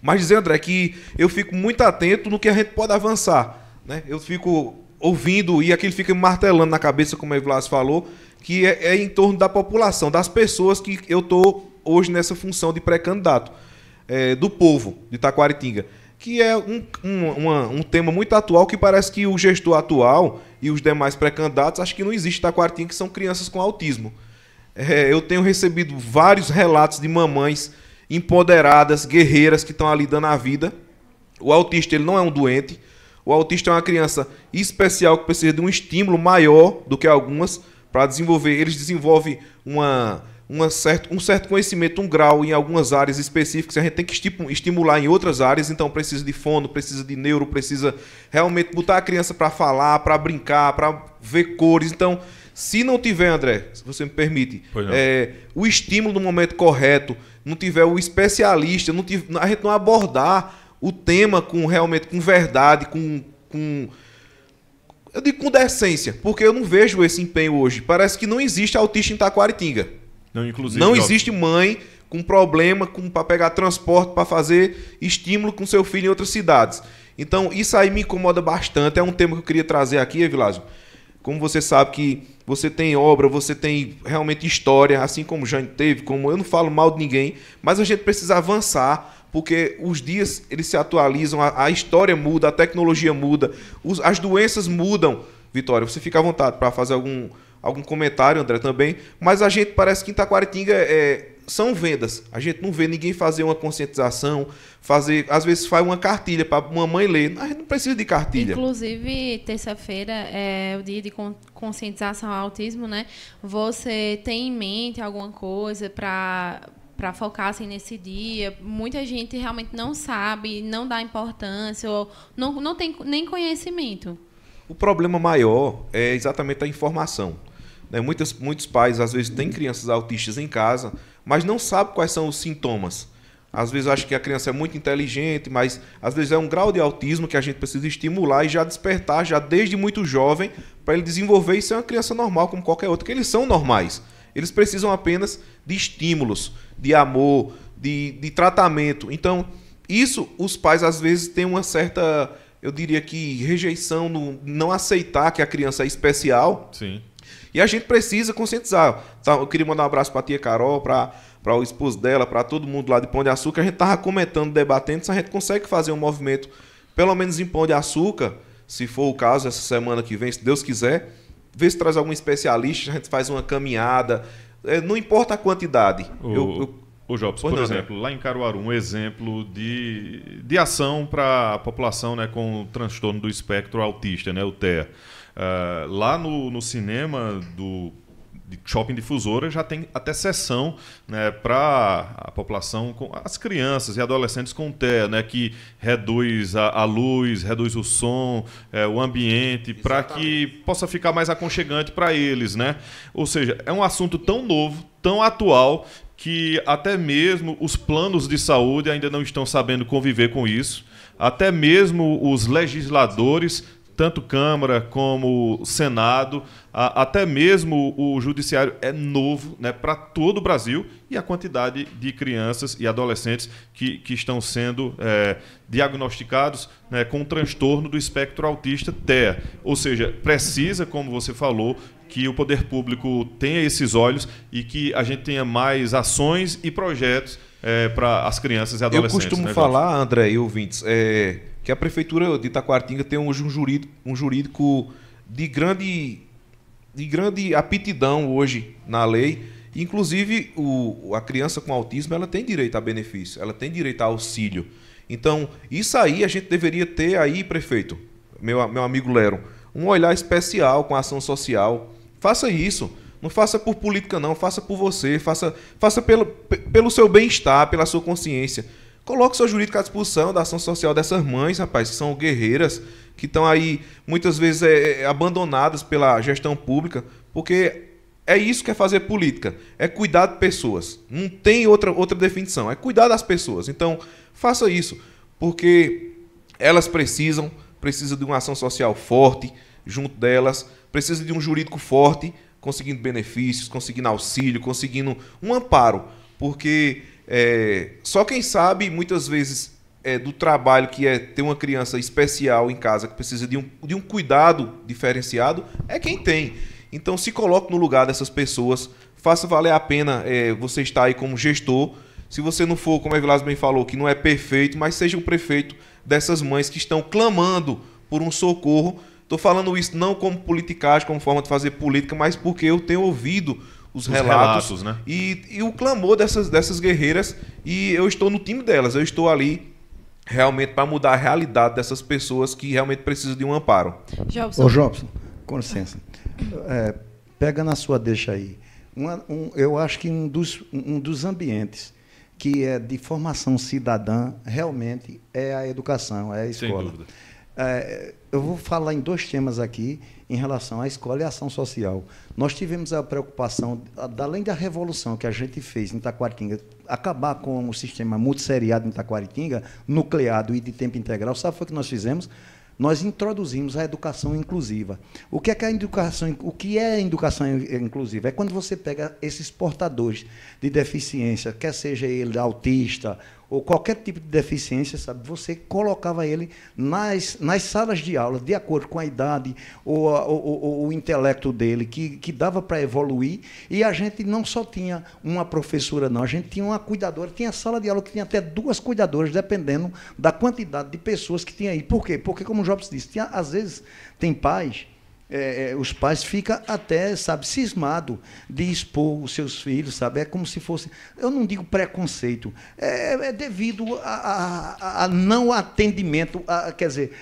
Mas dizer, André, que eu fico muito atento no que a gente pode avançar. Né? Eu fico ouvindo e aquilo fica martelando na cabeça, como a Evlas falou, que é, é em torno da população, das pessoas que eu estou hoje nessa função de pré-candidato, é, do povo de Taquaritinga que é um, um, uma, um tema muito atual que parece que o gestor atual e os demais pré-candidatos acho que não existe tá, quartinha que são crianças com autismo. É, eu tenho recebido vários relatos de mamães empoderadas, guerreiras, que estão ali dando a vida. O autista ele não é um doente. O autista é uma criança especial que precisa de um estímulo maior do que algumas para desenvolver. Eles desenvolvem uma uma certo, um certo conhecimento, um grau em algumas áreas específicas, a gente tem que estimular em outras áreas, então precisa de fono, precisa de neuro, precisa realmente botar a criança para falar, para brincar, para ver cores. Então, se não tiver, André, se você me permite, é, o estímulo no momento correto, não tiver o especialista, não tiver, a gente não abordar o tema com realmente com verdade, com, com eu digo com decência, porque eu não vejo esse empenho hoje. Parece que não existe autista em Taquaritinga. Não, inclusive, não existe mãe com problema com para pegar transporte para fazer estímulo com seu filho em outras cidades. Então, isso aí me incomoda bastante. É um tema que eu queria trazer aqui, Evilásio. Como você sabe que você tem obra, você tem realmente história, assim como já teve, como eu não falo mal de ninguém, mas a gente precisa avançar, porque os dias eles se atualizam, a, a história muda, a tecnologia muda, os, as doenças mudam. Vitória, você fica à vontade para fazer algum algum comentário, André, também. Mas a gente parece que em Taquaritinga é, são vendas. A gente não vê ninguém fazer uma conscientização, fazer, às vezes faz uma cartilha para uma mãe ler. A gente não precisa de cartilha. Inclusive, terça-feira é o dia de conscientização ao autismo, né? Você tem em mente alguma coisa para para focar assim, nesse dia. Muita gente realmente não sabe, não dá importância, ou não, não tem nem conhecimento. O problema maior é exatamente a informação. Né? Muitos, muitos pais, às vezes, têm crianças autistas em casa, mas não sabem quais são os sintomas. Às vezes acho que a criança é muito inteligente, mas às vezes é um grau de autismo que a gente precisa estimular e já despertar, já desde muito jovem, para ele desenvolver e ser uma criança normal como qualquer outra, que eles são normais. Eles precisam apenas de estímulos, de amor, de, de tratamento. Então, isso os pais às vezes têm uma certa, eu diria que, rejeição, no não aceitar que a criança é especial. Sim. E a gente precisa conscientizar. Tá, eu queria mandar um abraço para a tia Carol, para para o esposo dela, para todo mundo lá de Pão de Açúcar. A gente estava comentando, debatendo se a gente consegue fazer um movimento, pelo menos em Pão de Açúcar, se for o caso, essa semana que vem, se Deus quiser. Vê se traz algum especialista, a gente faz uma caminhada. É, não importa a quantidade. O, eu, eu... o Jobs, pois por não, né? exemplo, né? lá em Caruaru, um exemplo de, de ação para a população né, com transtorno do espectro autista, né, o TEA. Ah, lá no, no cinema do de shopping difusora já tem até sessão né, para a população, com as crianças e adolescentes com TEA, né, que reduz a, a, luz, reduz o som, é, o ambiente, para que possa ficar mais aconchegante para eles. Né? Ou seja, é um assunto tão novo, tão atual, que até mesmo os planos de saúde ainda não estão sabendo conviver com isso. Até mesmo os legisladores tanto Câmara como Senado, a, até mesmo o Judiciário é novo né, para todo o Brasil e a quantidade de crianças e adolescentes que, que estão sendo é, diagnosticados né, com transtorno do espectro autista TEA. Ou seja, precisa, como você falou, que o poder público tenha esses olhos e que a gente tenha mais ações e projetos é, para as crianças e adolescentes. Eu costumo né, falar, André e ouvintes, é que a prefeitura de Itaquartinga tem hoje um jurídico, um jurídico de grande de grande aptidão hoje na lei. Inclusive, o, a criança com autismo ela tem direito a benefício, ela tem direito a auxílio. Então, isso aí a gente deveria ter aí, prefeito, meu, meu amigo Lero, um olhar especial com a ação social. Faça isso. Não faça por política, não. Faça por você. Faça, faça pelo, pelo seu bem-estar, pela sua consciência. Coloque sua jurídica à disposição da ação social dessas mães, rapaz, que são guerreiras, que estão aí muitas vezes é, é, abandonadas pela gestão pública, porque é isso que é fazer política, é cuidar de pessoas. Não tem outra, outra definição, é cuidar das pessoas. Então, faça isso, porque elas precisam, precisa de uma ação social forte junto delas, precisa de um jurídico forte, conseguindo benefícios, conseguindo auxílio, conseguindo um amparo, porque é, só quem sabe, muitas vezes, é, do trabalho que é ter uma criança especial em casa que precisa de um, de um cuidado diferenciado, é quem tem. Então, se coloque no lugar dessas pessoas, faça valer a pena é, você estar aí como gestor. Se você não for, como a Vilas bem falou, que não é perfeito, mas seja o prefeito dessas mães que estão clamando por um socorro. Estou falando isso não como politicagem, como forma de fazer política, mas porque eu tenho ouvido os, os relatos, relatos né? e, e o clamor dessas, dessas guerreiras. E eu estou no time delas, eu estou ali realmente para mudar a realidade dessas pessoas que realmente precisam de um amparo. Jobson. Ô, Jobson, com licença. É, pega na sua deixa aí. Uma, um, eu acho que um dos, um dos ambientes que é de formação cidadã realmente é a educação, é a escola. Sem dúvida. É, eu vou falar em dois temas aqui em relação à escola e à ação social. Nós tivemos a preocupação, além da revolução que a gente fez em Itaquaritinga, acabar com o sistema multisseriado em Itaquaritinga, nucleado e de tempo integral, sabe o que nós fizemos? Nós introduzimos a educação inclusiva. O que é que a educação, o que é a educação inclusiva? É quando você pega esses portadores de deficiência, quer seja ele autista ou qualquer tipo de deficiência, sabe? Você colocava ele nas, nas salas de aula, de acordo com a idade ou, a, ou, ou o intelecto dele, que, que dava para evoluir. E a gente não só tinha uma professora, não, a gente tinha uma cuidadora, tinha sala de aula que tinha até duas cuidadoras, dependendo da quantidade de pessoas que tinha aí. Por quê? Porque, como o Jobs disse, tinha, às vezes tem pais é, é, os pais ficam até, sabe, cismado de expor os seus filhos, sabe? É como se fosse, eu não digo preconceito, é, é devido a, a, a, não atendimento, a, quer dizer,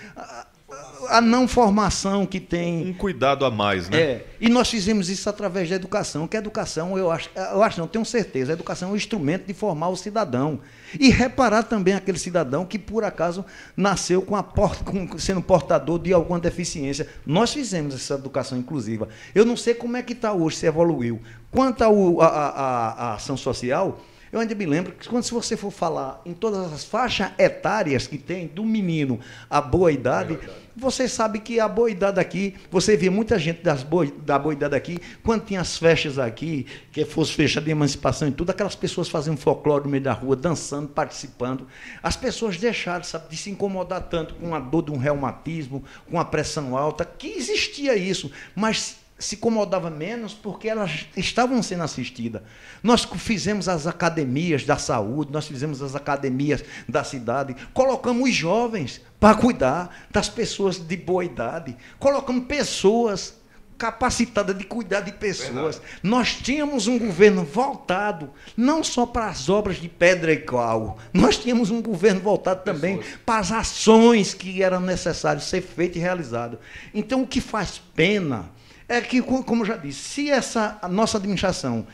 a não formação que tem. Um cuidado a mais, né? É. E nós fizemos isso através da educação, que a educação, eu acho, eu acho, não tenho certeza, a educação é um instrumento de formar o cidadão. E reparar também aquele cidadão que, por acaso, nasceu com a porta, com, sendo portador de alguma deficiência. Nós fizemos essa educação inclusiva. Eu não sei como é que está hoje, se evoluiu. Quanto à ação social, eu ainda me lembro que quando se você for falar em todas as faixas etárias que tem, do menino à boa idade, é você sabe que a boa idade aqui, você via muita gente das boa da boa idade aqui, quando tinha as festas aqui, que fosse fecha de emancipação e tudo, aquelas pessoas fazendo folclore no meio da rua, dançando, participando. As pessoas deixaram sabe, de se incomodar tanto com a dor de um reumatismo, com a pressão alta, que existia isso, mas se incomodava menos porque elas estavam sendo assistidas. Nós fizemos as academias da saúde, nós fizemos as academias da cidade, colocamos os jovens para cuidar das pessoas de boa idade, colocamos pessoas capacitadas de cuidar de pessoas. Verdade. Nós tínhamos um governo voltado não só para as obras de pedra e cal, nós tínhamos um governo voltado também pessoas. para as ações que eram necessárias ser feitas e realizadas. Então, o que faz pena é que, como já disse, se essa nossa administração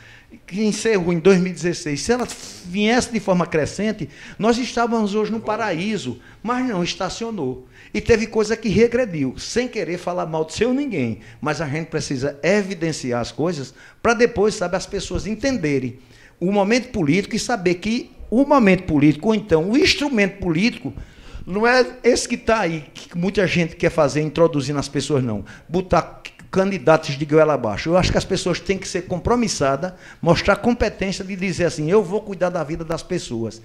que encerrou em 2016, se ela viesse de forma crescente, nós estávamos hoje no paraíso, mas não estacionou. E teve coisa que regrediu, sem querer falar mal de seu ninguém, mas a gente precisa evidenciar as coisas para depois, sabe, as pessoas entenderem o momento político e saber que o momento político, ou então o instrumento político, não é esse que está aí, que muita gente quer fazer, introduzir nas pessoas, não. Botar candidatos de goela abaixo. Eu acho que as pessoas têm que ser compromissadas, mostrar competência de dizer assim: eu vou cuidar da vida das pessoas.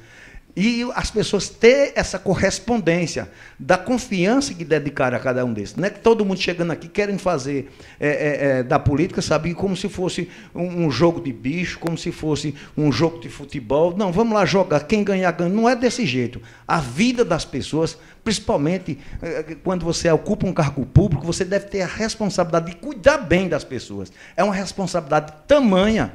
E as pessoas ter essa correspondência da confiança que dedicar a cada um desses. Não é que todo mundo chegando aqui querem fazer é, é, é, da política, sabe, como se fosse um, um, jogo de bicho, como se fosse um jogo de futebol. Não, vamos lá jogar, quem ganhar, ganha. Não é desse jeito. A vida das pessoas, principalmente é, é, quando você ocupa um cargo público, você deve ter a responsabilidade de cuidar bem das pessoas. É uma responsabilidade tamanha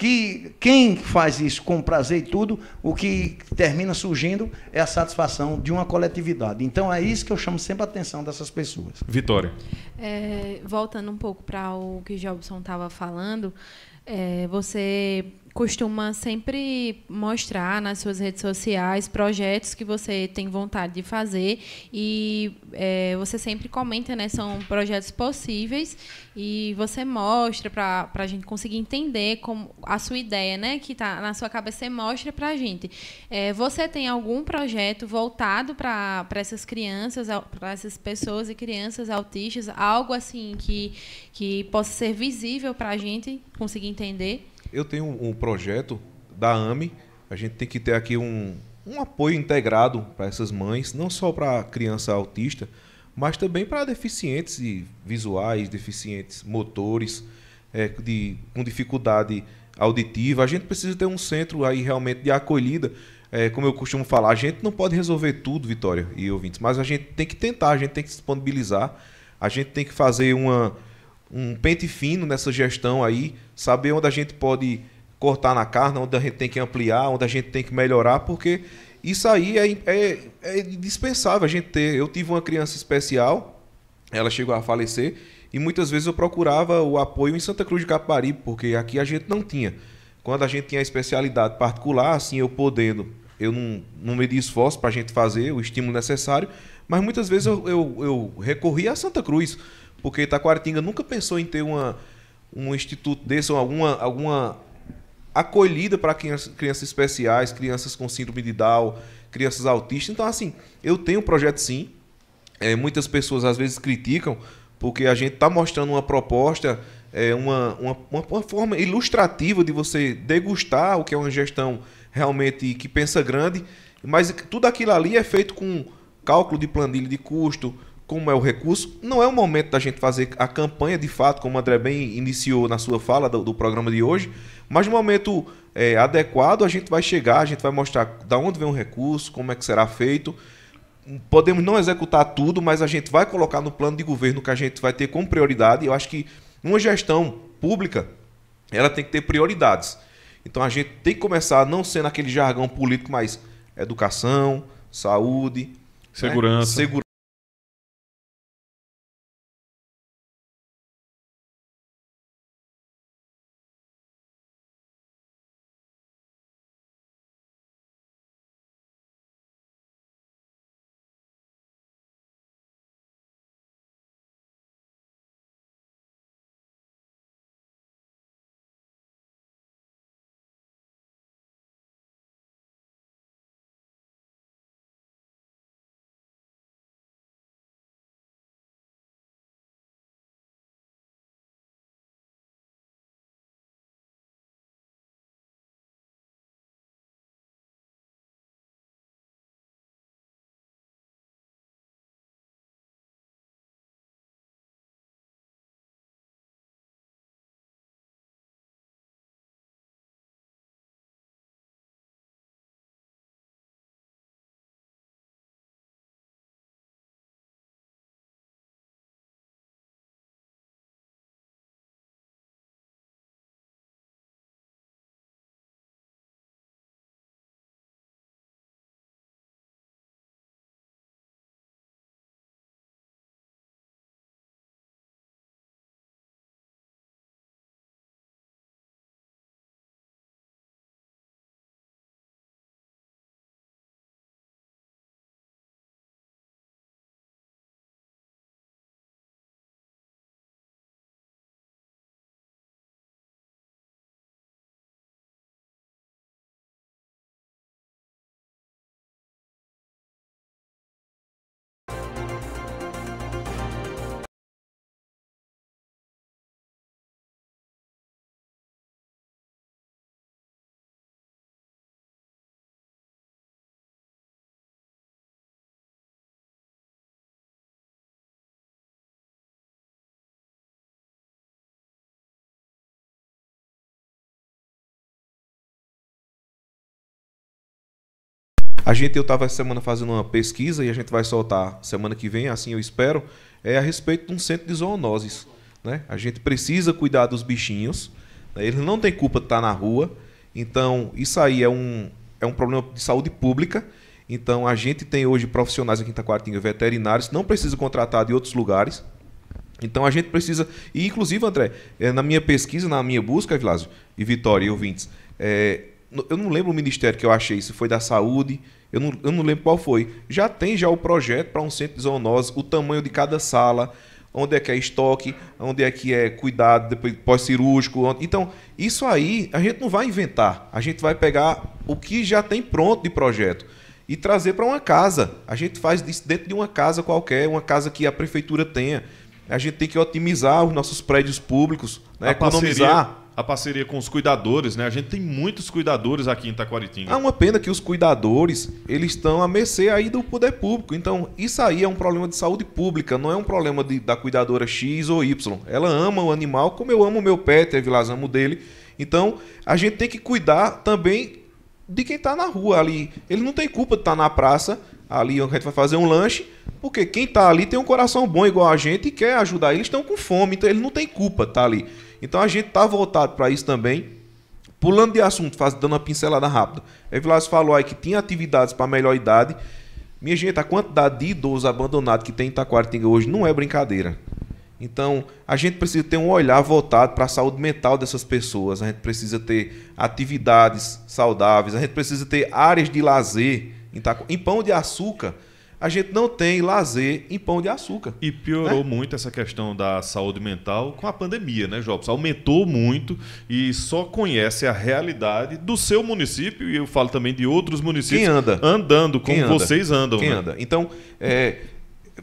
que quem faz isso com prazer e tudo, o que termina surgindo é a satisfação de uma coletividade. Então é isso que eu chamo sempre a atenção dessas pessoas. Vitória. É, voltando um pouco para o que o Jobson estava falando, é, você costuma sempre mostrar nas suas redes sociais projetos que você tem vontade de fazer e é, você sempre comenta, né? São projetos possíveis e você mostra para a gente conseguir entender como a sua ideia, né? Que está na sua cabeça, você mostra para a gente. É, você tem algum projeto voltado para essas crianças, para essas pessoas e crianças autistas, algo assim que, que possa ser visível para a gente conseguir entender? Eu tenho um, projeto da AME, a gente tem que ter aqui um, um apoio integrado para essas mães, não só para criança autista, mas também para deficientes visuais, deficientes motores, é, de, com dificuldade auditiva. A gente precisa ter um centro aí realmente de acolhida. É, como eu costumo falar, a gente não pode resolver tudo, Vitória e ouvintes, mas a gente tem que tentar, a gente tem que disponibilizar, a gente tem que fazer uma um pente fino nessa gestão aí, saber onde a gente pode cortar na carne, onde a gente tem que ampliar, onde a gente tem que melhorar, porque isso aí é, é, é indispensável a gente ter. Eu tive uma criança especial, ela chegou a falecer, e muitas vezes eu procurava o apoio em Santa Cruz de Capari, porque aqui a gente não tinha. Quando a gente tinha especialidade particular, assim, eu podendo, eu não, não me esforço para a gente fazer o estímulo necessário, mas muitas vezes eu, eu, eu recorri a Santa Cruz porque Itaquaritinga nunca pensou em ter uma, um instituto desse ou alguma, alguma acolhida para crianças, crianças especiais, crianças com síndrome de Down, crianças autistas. Então, assim, eu tenho um projeto sim. É, muitas pessoas às vezes criticam, porque a gente está mostrando uma proposta, é, uma, uma, uma, forma ilustrativa de você degustar o que é uma gestão realmente que pensa grande, mas tudo aquilo ali é feito com cálculo de planilha de custo, como é o recurso, não é o momento da gente fazer a campanha de fato, como o André bem iniciou na sua fala do, do programa de hoje, mas no momento é, adequado a gente vai chegar, a gente vai mostrar da onde vem o recurso, como é que será feito. Podemos não executar tudo, mas a gente vai colocar no plano de governo que a gente vai ter como prioridade. Eu acho que uma gestão pública ela tem que ter prioridades. Então a gente tem que começar não sendo aquele jargão político, mas educação, saúde, segurança, né? segurança A gente, eu estava essa semana fazendo uma pesquisa e a gente vai soltar semana que vem, assim eu espero, é a respeito de um centro de zoonoses. Né? A gente precisa cuidar dos bichinhos, né? eles não têm culpa de estar tá na rua, então isso aí é um, é um problema de saúde pública. Então a gente tem hoje profissionais aqui em Taquatinga, veterinários, não precisa contratar de outros lugares. Então a gente precisa. E inclusive, André, eh, na minha pesquisa, na minha busca, Vilásio e Vitória e ouvintes, é, eu não lembro o ministério que eu achei isso, foi da saúde, eu não, eu não lembro qual foi. Já tem já o projeto para um centro de zoonose, o tamanho de cada sala, onde é que é estoque, onde é que é cuidado depois pós-cirúrgico. Então, isso aí a gente não vai inventar. A gente vai pegar o que já tem pronto de projeto e trazer para uma casa. A gente faz isso dentro de uma casa qualquer, uma casa que a prefeitura tenha. A gente tem que otimizar os nossos prédios públicos, né? economizar. Parceria a parceria com os cuidadores, né? A gente tem muitos cuidadores aqui em Taquaritinga. Ah, uma pena que os cuidadores, eles estão a mercê aí do poder público. Então, isso aí é um problema de saúde pública, não é um problema de, da cuidadora X ou Y. Ela ama o animal como eu amo o meu pet, a Vilas amo dele. Então, a gente tem que cuidar também de quem está na rua ali. Ele não tem culpa de estar tá na praça, ali onde a gente vai fazer um lanche, porque quem está ali tem um coração bom igual a gente e quer ajudar. Eles estão com fome, então ele não tem culpa de estar tá ali. Então a gente está voltado para isso também. Pulando de assunto, faz, dando uma pincelada rápida. Evilas falou aí que tinha atividades para melhor idade. Minha gente, a quantidade de idosos abandonados que tem em Itaquaritinga hoje não é brincadeira. Então, a gente precisa ter um olhar voltado para a saúde mental dessas pessoas. A gente precisa ter atividades saudáveis. A gente precisa ter áreas de lazer. Em Pão de Açúcar, a gente não tem lazer em pão de açúcar. E piorou né? muito essa questão da saúde mental com a pandemia, né, Jobs? Aumentou muito e só conhece a realidade do seu município, e eu falo também de outros municípios. Quem anda? Andando, como Quem anda? vocês andam. Quem né? anda? Então, é,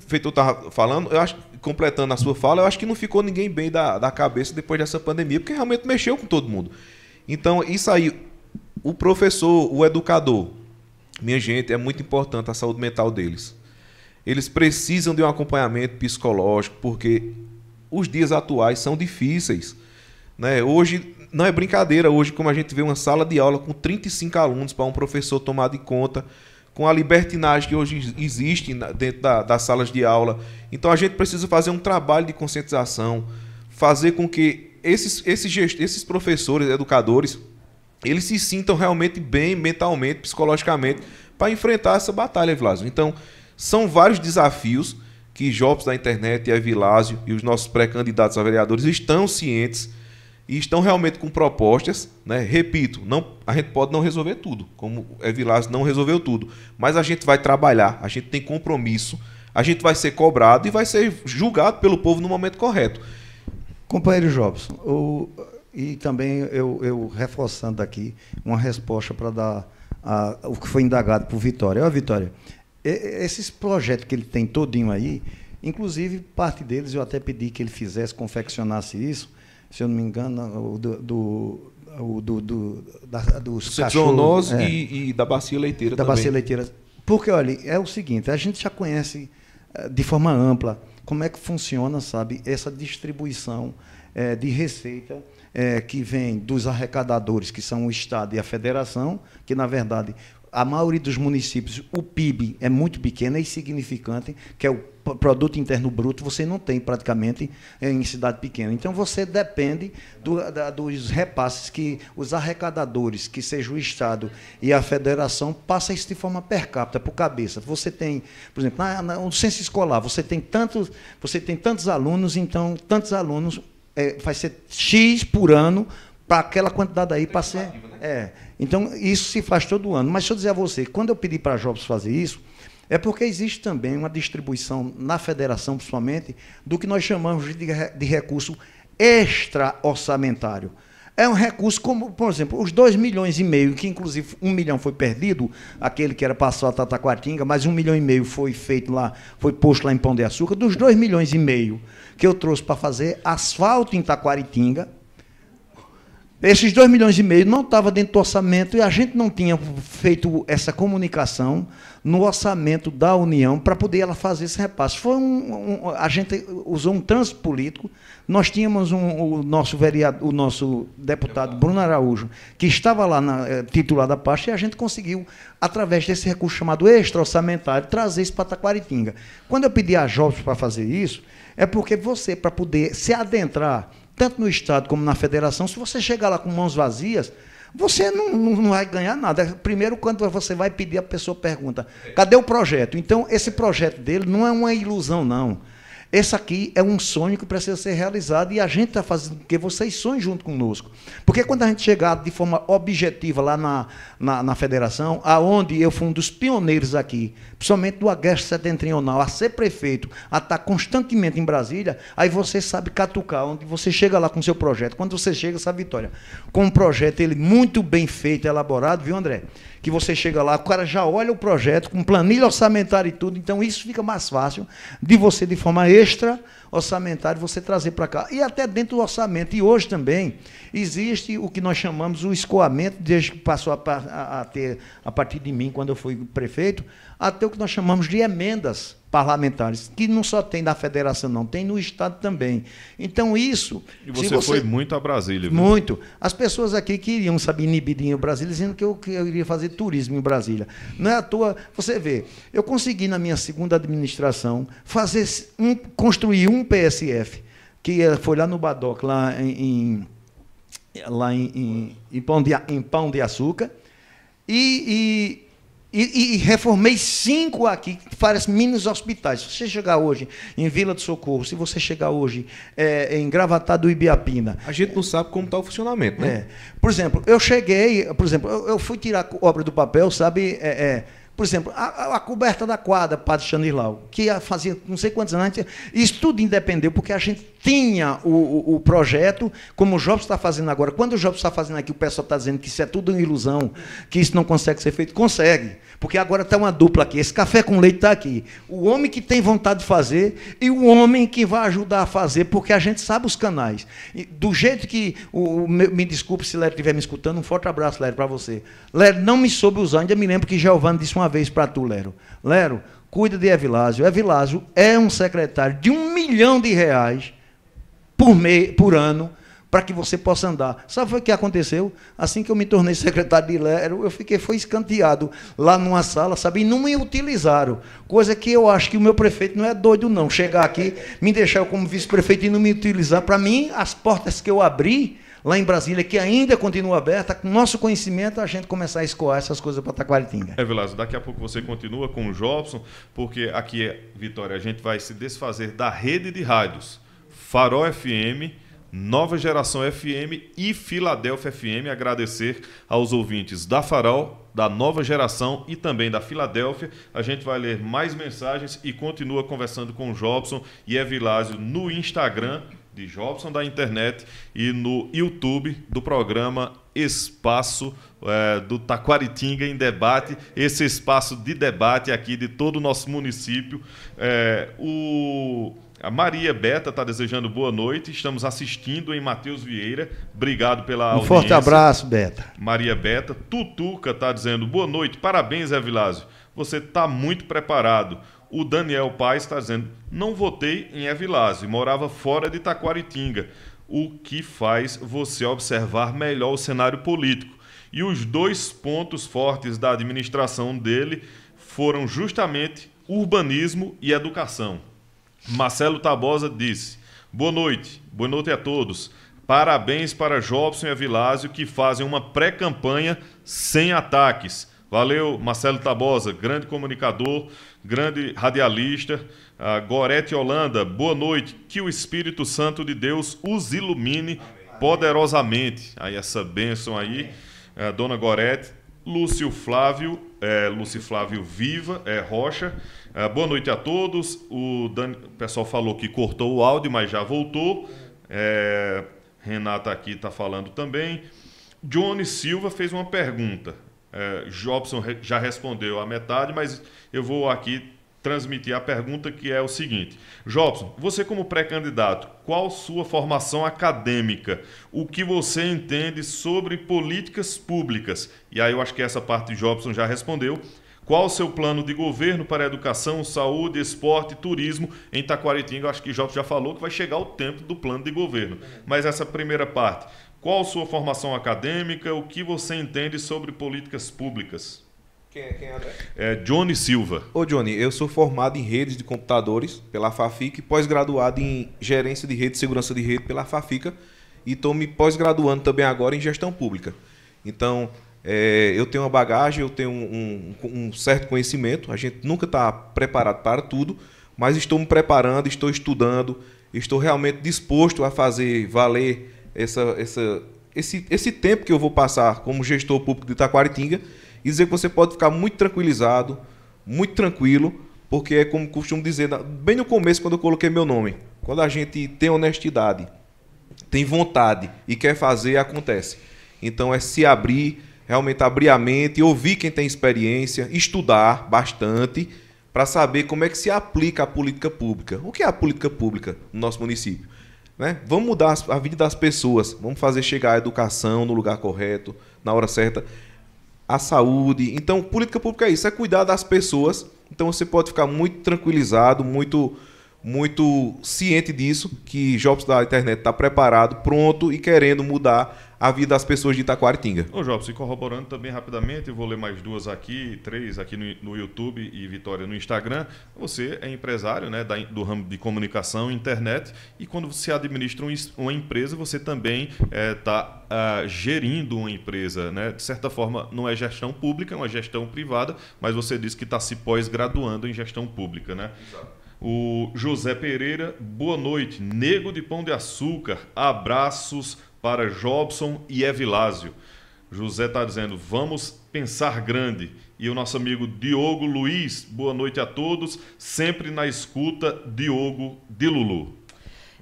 feito eu estava falando, eu acho completando a sua fala, eu acho que não ficou ninguém bem da, da cabeça depois dessa pandemia, porque realmente mexeu com todo mundo. Então, isso aí, o professor, o educador, minha gente, é muito importante a saúde mental deles. Eles precisam de um acompanhamento psicológico, porque os dias atuais são difíceis. Né? Hoje, não é brincadeira, hoje, como a gente vê uma sala de aula com 35 alunos para um professor tomar de conta, com a libertinagem que hoje existe dentro da, das salas de aula. Então, a gente precisa fazer um trabalho de conscientização, fazer com que esses, esses, esses professores, educadores, eles se sintam realmente bem mentalmente, psicologicamente, para enfrentar essa batalha, Vilásio. Então, são vários desafios que Jobs da internet e a Vilásio e os nossos pré-candidatos a vereadores estão cientes e estão realmente com propostas, né? Repito, não, a gente pode não resolver tudo, como Evilásio não resolveu tudo, mas a gente vai trabalhar, a gente tem compromisso, a gente vai ser cobrado e vai ser julgado pelo povo no momento correto. Companheiro Jobson, o, e também eu, eu reforçando aqui uma resposta para dar a, o que foi indagado por Vitória. Olha, Vitória, esses projetos que ele tem todinho aí, inclusive parte deles eu até pedi que ele fizesse, confeccionasse isso, se eu não me engano, o do, do o do, do, da, dos cachorros. É, e, e da bacia leiteira da também. Da bacia leiteira. Porque, olha, é o seguinte, a gente já conhece eh, de forma ampla como é que funciona, sabe, essa distribuição é, de receita é, que vem dos arrecadadores, que são o Estado e a Federação, que, na verdade, a maioria dos municípios, o PIB é muito pequeno, é insignificante, que é o produto interno bruto, você não tem praticamente é, em cidade pequena. Então você depende do, da, dos repasses que os arrecadadores, que seja o Estado e a Federação, passa isso de forma per capita, por cabeça. Você tem, por exemplo, na, na, no censo escolar, você tem tantos, você tem tantos alunos, então tantos alunos é, vai ser X por ano para aquela quantidade aí para ser. Né? É. Então, isso se faz todo ano. Mas deixa eu dizer a você, quando eu pedi para a Jobs fazer isso, é porque existe também uma distribuição na federação, principalmente, do que nós chamamos de, de recurso extra-orçamentário. É um recurso, como, por exemplo, os 2 milhões e meio, que inclusive um milhão foi perdido, aquele que era passado a Tataquatinga, mas um milhão e meio foi feito lá, foi posto lá em Pão de Açúcar, dos 2 milhões e meio que eu trouxe para fazer asfalto em Taquaritinga. Esses 2 milhões e meio não estava dentro do orçamento e a gente não tinha feito essa comunicação no orçamento da União para poder ela fazer esse repasse. Foi um, um, a gente usou um trânsito político. Nós tínhamos um, o nosso vereador, o nosso deputado Bruno Araújo, que estava lá na, eh, titular da pasta, e a gente conseguiu, através desse recurso chamado extra-orçamentário, trazer isso para Taquaritinga. Quando eu pedi a Jobs para fazer isso, é porque você, para poder se adentrar, tanto no Estado como na federação, se você chegar lá com mãos vazias, você não, não, não, vai ganhar nada. É primeiro, quando você vai pedir, a pessoa pergunta: cadê o projeto? Então, esse projeto dele não é uma ilusão, não. Esse aqui é um sonho que precisa ser realizado e a gente está fazendo com que vocês sonhem junto conosco. Porque quando a gente chegar de forma objetiva lá na, na, na federação, aonde eu fui um dos pioneiros aqui, principalmente do Agreste Setentrional, a ser prefeito, a estar tá constantemente em Brasília, aí você sabe catucar, onde você chega lá com o seu projeto. Quando você chega, sabe vitória. Com um projeto ele muito bem feito, elaborado, viu, André? Que você chega lá, o cara já olha o projeto com planilha orçamentária e tudo, então isso fica mais fácil de você, de forma extra orçamentário você trazer para cá. E até dentro do orçamento. E hoje também existe o que nós chamamos o escoamento, desde que passou a, a, a ter, a partir de mim, quando eu fui prefeito, até o que nós chamamos de emendas parlamentares, que não só tem da federação, não, tem no Estado também. Então, isso. E você, você... foi muito a Brasília, viu? Muito. As pessoas aqui queriam saber inibir em Brasília, dizendo que eu, que eu iria fazer turismo em Brasília. Não é à toa. Você vê, eu consegui, na minha segunda administração, fazer um, construir um um PSF que é, foi lá no Badoc, lá em, em lá em, em, em, pão de, em Pão de Açúcar, e, e, e, e reformei cinco aqui, várias parece mini hospitais. Se você chegar hoje em Vila do Socorro, se você chegar hoje é, em Gravatá do Ibiapina... A gente não sabe como está o funcionamento, né? É. Por exemplo, eu cheguei... Por exemplo, eu, eu, fui tirar obra do papel, sabe... É, é por exemplo, a, a coberta da quadra, Padre Chanilau que fazia não sei quantos anos, isso tudo independeu, porque a gente tinha o, o, o projeto, como o Jobs está fazendo agora. Quando o Jobs está fazendo aqui, o pessoal está dizendo que isso é tudo uma ilusão, que isso não consegue ser feito. Consegue, porque agora está uma dupla aqui. Esse café com leite está aqui. O homem que tem vontade de fazer e o homem que vai ajudar a fazer, porque a gente sabe os canais. E do jeito que. O, o me, me, desculpe se Léo estiver me escutando, um forte abraço, Léo, para você. Léo não me soube usar, ainda me lembro que Giovanni disse uma uma vez para tu, Lero. Lero, cuida de Evilásio. Evilásio é um secretário de um milhão de reais por, me, por ano para que você possa andar. Sabe o que aconteceu? Assim que eu me tornei secretário de Lero, eu fiquei foi escanteado lá numa sala, sabe? E não me utilizaram. Coisa que eu acho que o meu prefeito não é doido não. Chegar aqui, me deixar como vice-prefeito e não me utilizar. Para mim, as portas que eu abri, lá em Brasília, que ainda continua aberta, com nosso conhecimento, a gente começar a escoar essas coisas para Taquaritinga. É, Vilas, daqui a pouco você continua com o Jobson, porque aqui, é, Vitória, a gente vai se desfazer da rede de rádios Farol FM, Nova Geração FM e Filadélfia FM. Agradecer aos ouvintes da Farol, da Nova Geração e também da Filadélfia. A gente vai ler mais mensagens e continua conversando com o Jobson e é Evilásio no Instagram de Jobson da internet e no YouTube do programa Espaço é, do Taquaritinga em Debate, esse espaço de debate aqui de todo o nosso município. É, o, a Maria Beta está desejando boa noite, estamos assistindo em Matheus Vieira, obrigado pela um audiência. Um forte abraço, Beta. Maria Beta. Tutuca está dizendo boa noite, parabéns, Evilásio, você está muito preparado o Daniel Paes está dizendo: não votei em Evilásio, morava fora de Taquaritinga, o que faz você observar melhor o cenário político. E os dois pontos fortes da administração dele foram justamente urbanismo e educação. Marcelo Tabosa disse: Boa noite, boa noite a todos. Parabéns para Jobson e Avilásio que fazem uma pré-campanha sem ataques. Valeu, Marcelo Tabosa, grande comunicador, grande radialista. A ah, Gorete Holanda, boa noite. Que o Espírito Santo de Deus os ilumine poderosamente. Aí essa bênção aí, eh, Dona Gorete. Lúcio Flávio, é, Lúcio Flávio Viva, é, Rocha. É, boa noite a todos. O, Dan... o pessoal falou que cortou o áudio, mas já voltou. É, Renata aqui está falando também. Johnny Silva fez uma pergunta. É, Jobson já respondeu a metade, mas eu vou aqui transmitir a pergunta que é o seguinte: Jobson, você como pré-candidato, qual sua formação acadêmica? O que você entende sobre políticas públicas? E aí eu acho que essa parte Jobson já respondeu. Qual o seu plano de governo para educação, saúde, esporte, turismo em Taquaritinga? Acho que Jobson já falou que vai chegar o tempo do plano de governo. Mas essa primeira parte, qual sua formação acadêmica? O que você entende sobre políticas públicas? Quem é, quem é, É Johnny Silva. Ô, Johnny, eu sou formado em redes de computadores pela FAFIC, pós-graduado em gerência de rede, segurança de rede pela FAFICA e estou me pós-graduando também agora em gestão pública. Então, é, eu tenho uma bagagem, eu tenho um, um, um certo conhecimento, a gente nunca está preparado para tudo, mas estou me preparando, estou estudando, estou realmente disposto a fazer valer essa, essa, esse, esse tempo que eu vou passar como gestor público de Itaquaritinga e dizer que você pode ficar muito tranquilizado, muito tranquilo, porque é como costumo dizer, bem no começo, quando eu coloquei meu nome, quando a gente tem honestidade, tem vontade e quer fazer, acontece. Então é se abrir, realmente abrir a mente, ouvir quem tem experiência, estudar bastante para saber como é que se aplica a política pública. O que é a política pública no nosso município? Né? Vamos mudar a vida das pessoas, vamos fazer chegar a educação no lugar correto, na hora certa, a saúde. Então, política pública é isso, é cuidar das pessoas. Então, você pode ficar muito tranquilizado, muito muito ciente disso, que Jobs da internet está preparado, pronto e querendo mudar a vida das pessoas de Itaquaritinga. Ô Jobs, e corroborando também rapidamente, vou ler mais duas aqui, três aqui no, no YouTube e Vitória no Instagram. Você é empresário né, da, do ramo de comunicação, internet, e quando você administra um, uma empresa, você também está eh, é, uh, ah, gerindo uma empresa. Né? De certa forma, não é gestão pública, é uma gestão privada, mas você diz que está se pós-graduando em gestão pública. Né? Exato. O José Pereira, boa noite. Nego de Pão de Açúcar, abraços para Jobson e Evilásio. José está dizendo, vamos pensar grande. E o nosso amigo Diogo Luiz, boa noite a todos. Sempre na escuta, Diogo de Lulu.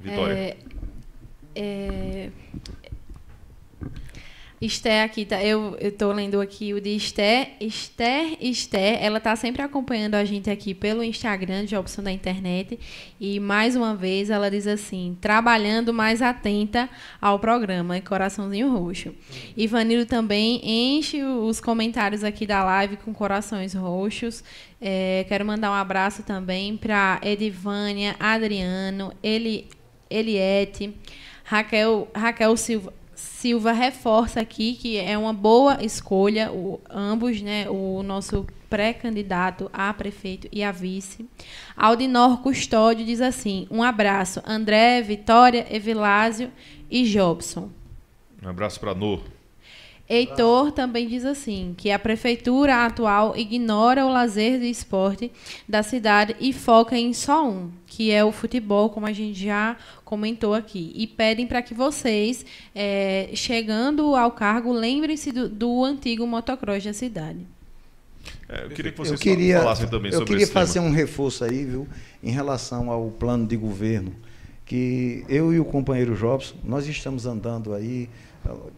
Vitória. É, é... Esther aqui, tá? Eu, eu tô lendo aqui o de Esther. Esther, Esther, ela tá sempre acompanhando a gente aqui pelo Instagram de opção da internet. E mais uma vez ela diz assim: trabalhando mais atenta ao programa, é coraçãozinho roxo. Ivanilo também enche os comentários aqui da live com corações roxos. É, quero mandar um abraço também para Edivânia, Adriano, Eli, Eliette, Raquel, Raquel Silva. Silva reforça aqui que é uma boa escolha, o, ambos, né, o nosso pré-candidato a prefeito e a vice. Aldinor Custódio diz assim: um abraço, André, Vitória, Evilásio e Jobson. Um abraço para Nô. Heitor também diz assim, que a prefeitura atual ignora o lazer e esporte da cidade e foca em só um, que é o futebol, como a gente já comentou aqui. E pedem para que vocês, é, chegando ao cargo, lembrem-se do, do, antigo motocross da cidade. É, eu queria que vocês eu queria, falassem também sobre Eu queria fazer tema. um reforço aí, viu, em relação ao plano de governo, que eu e o companheiro Jobson, nós estamos andando aí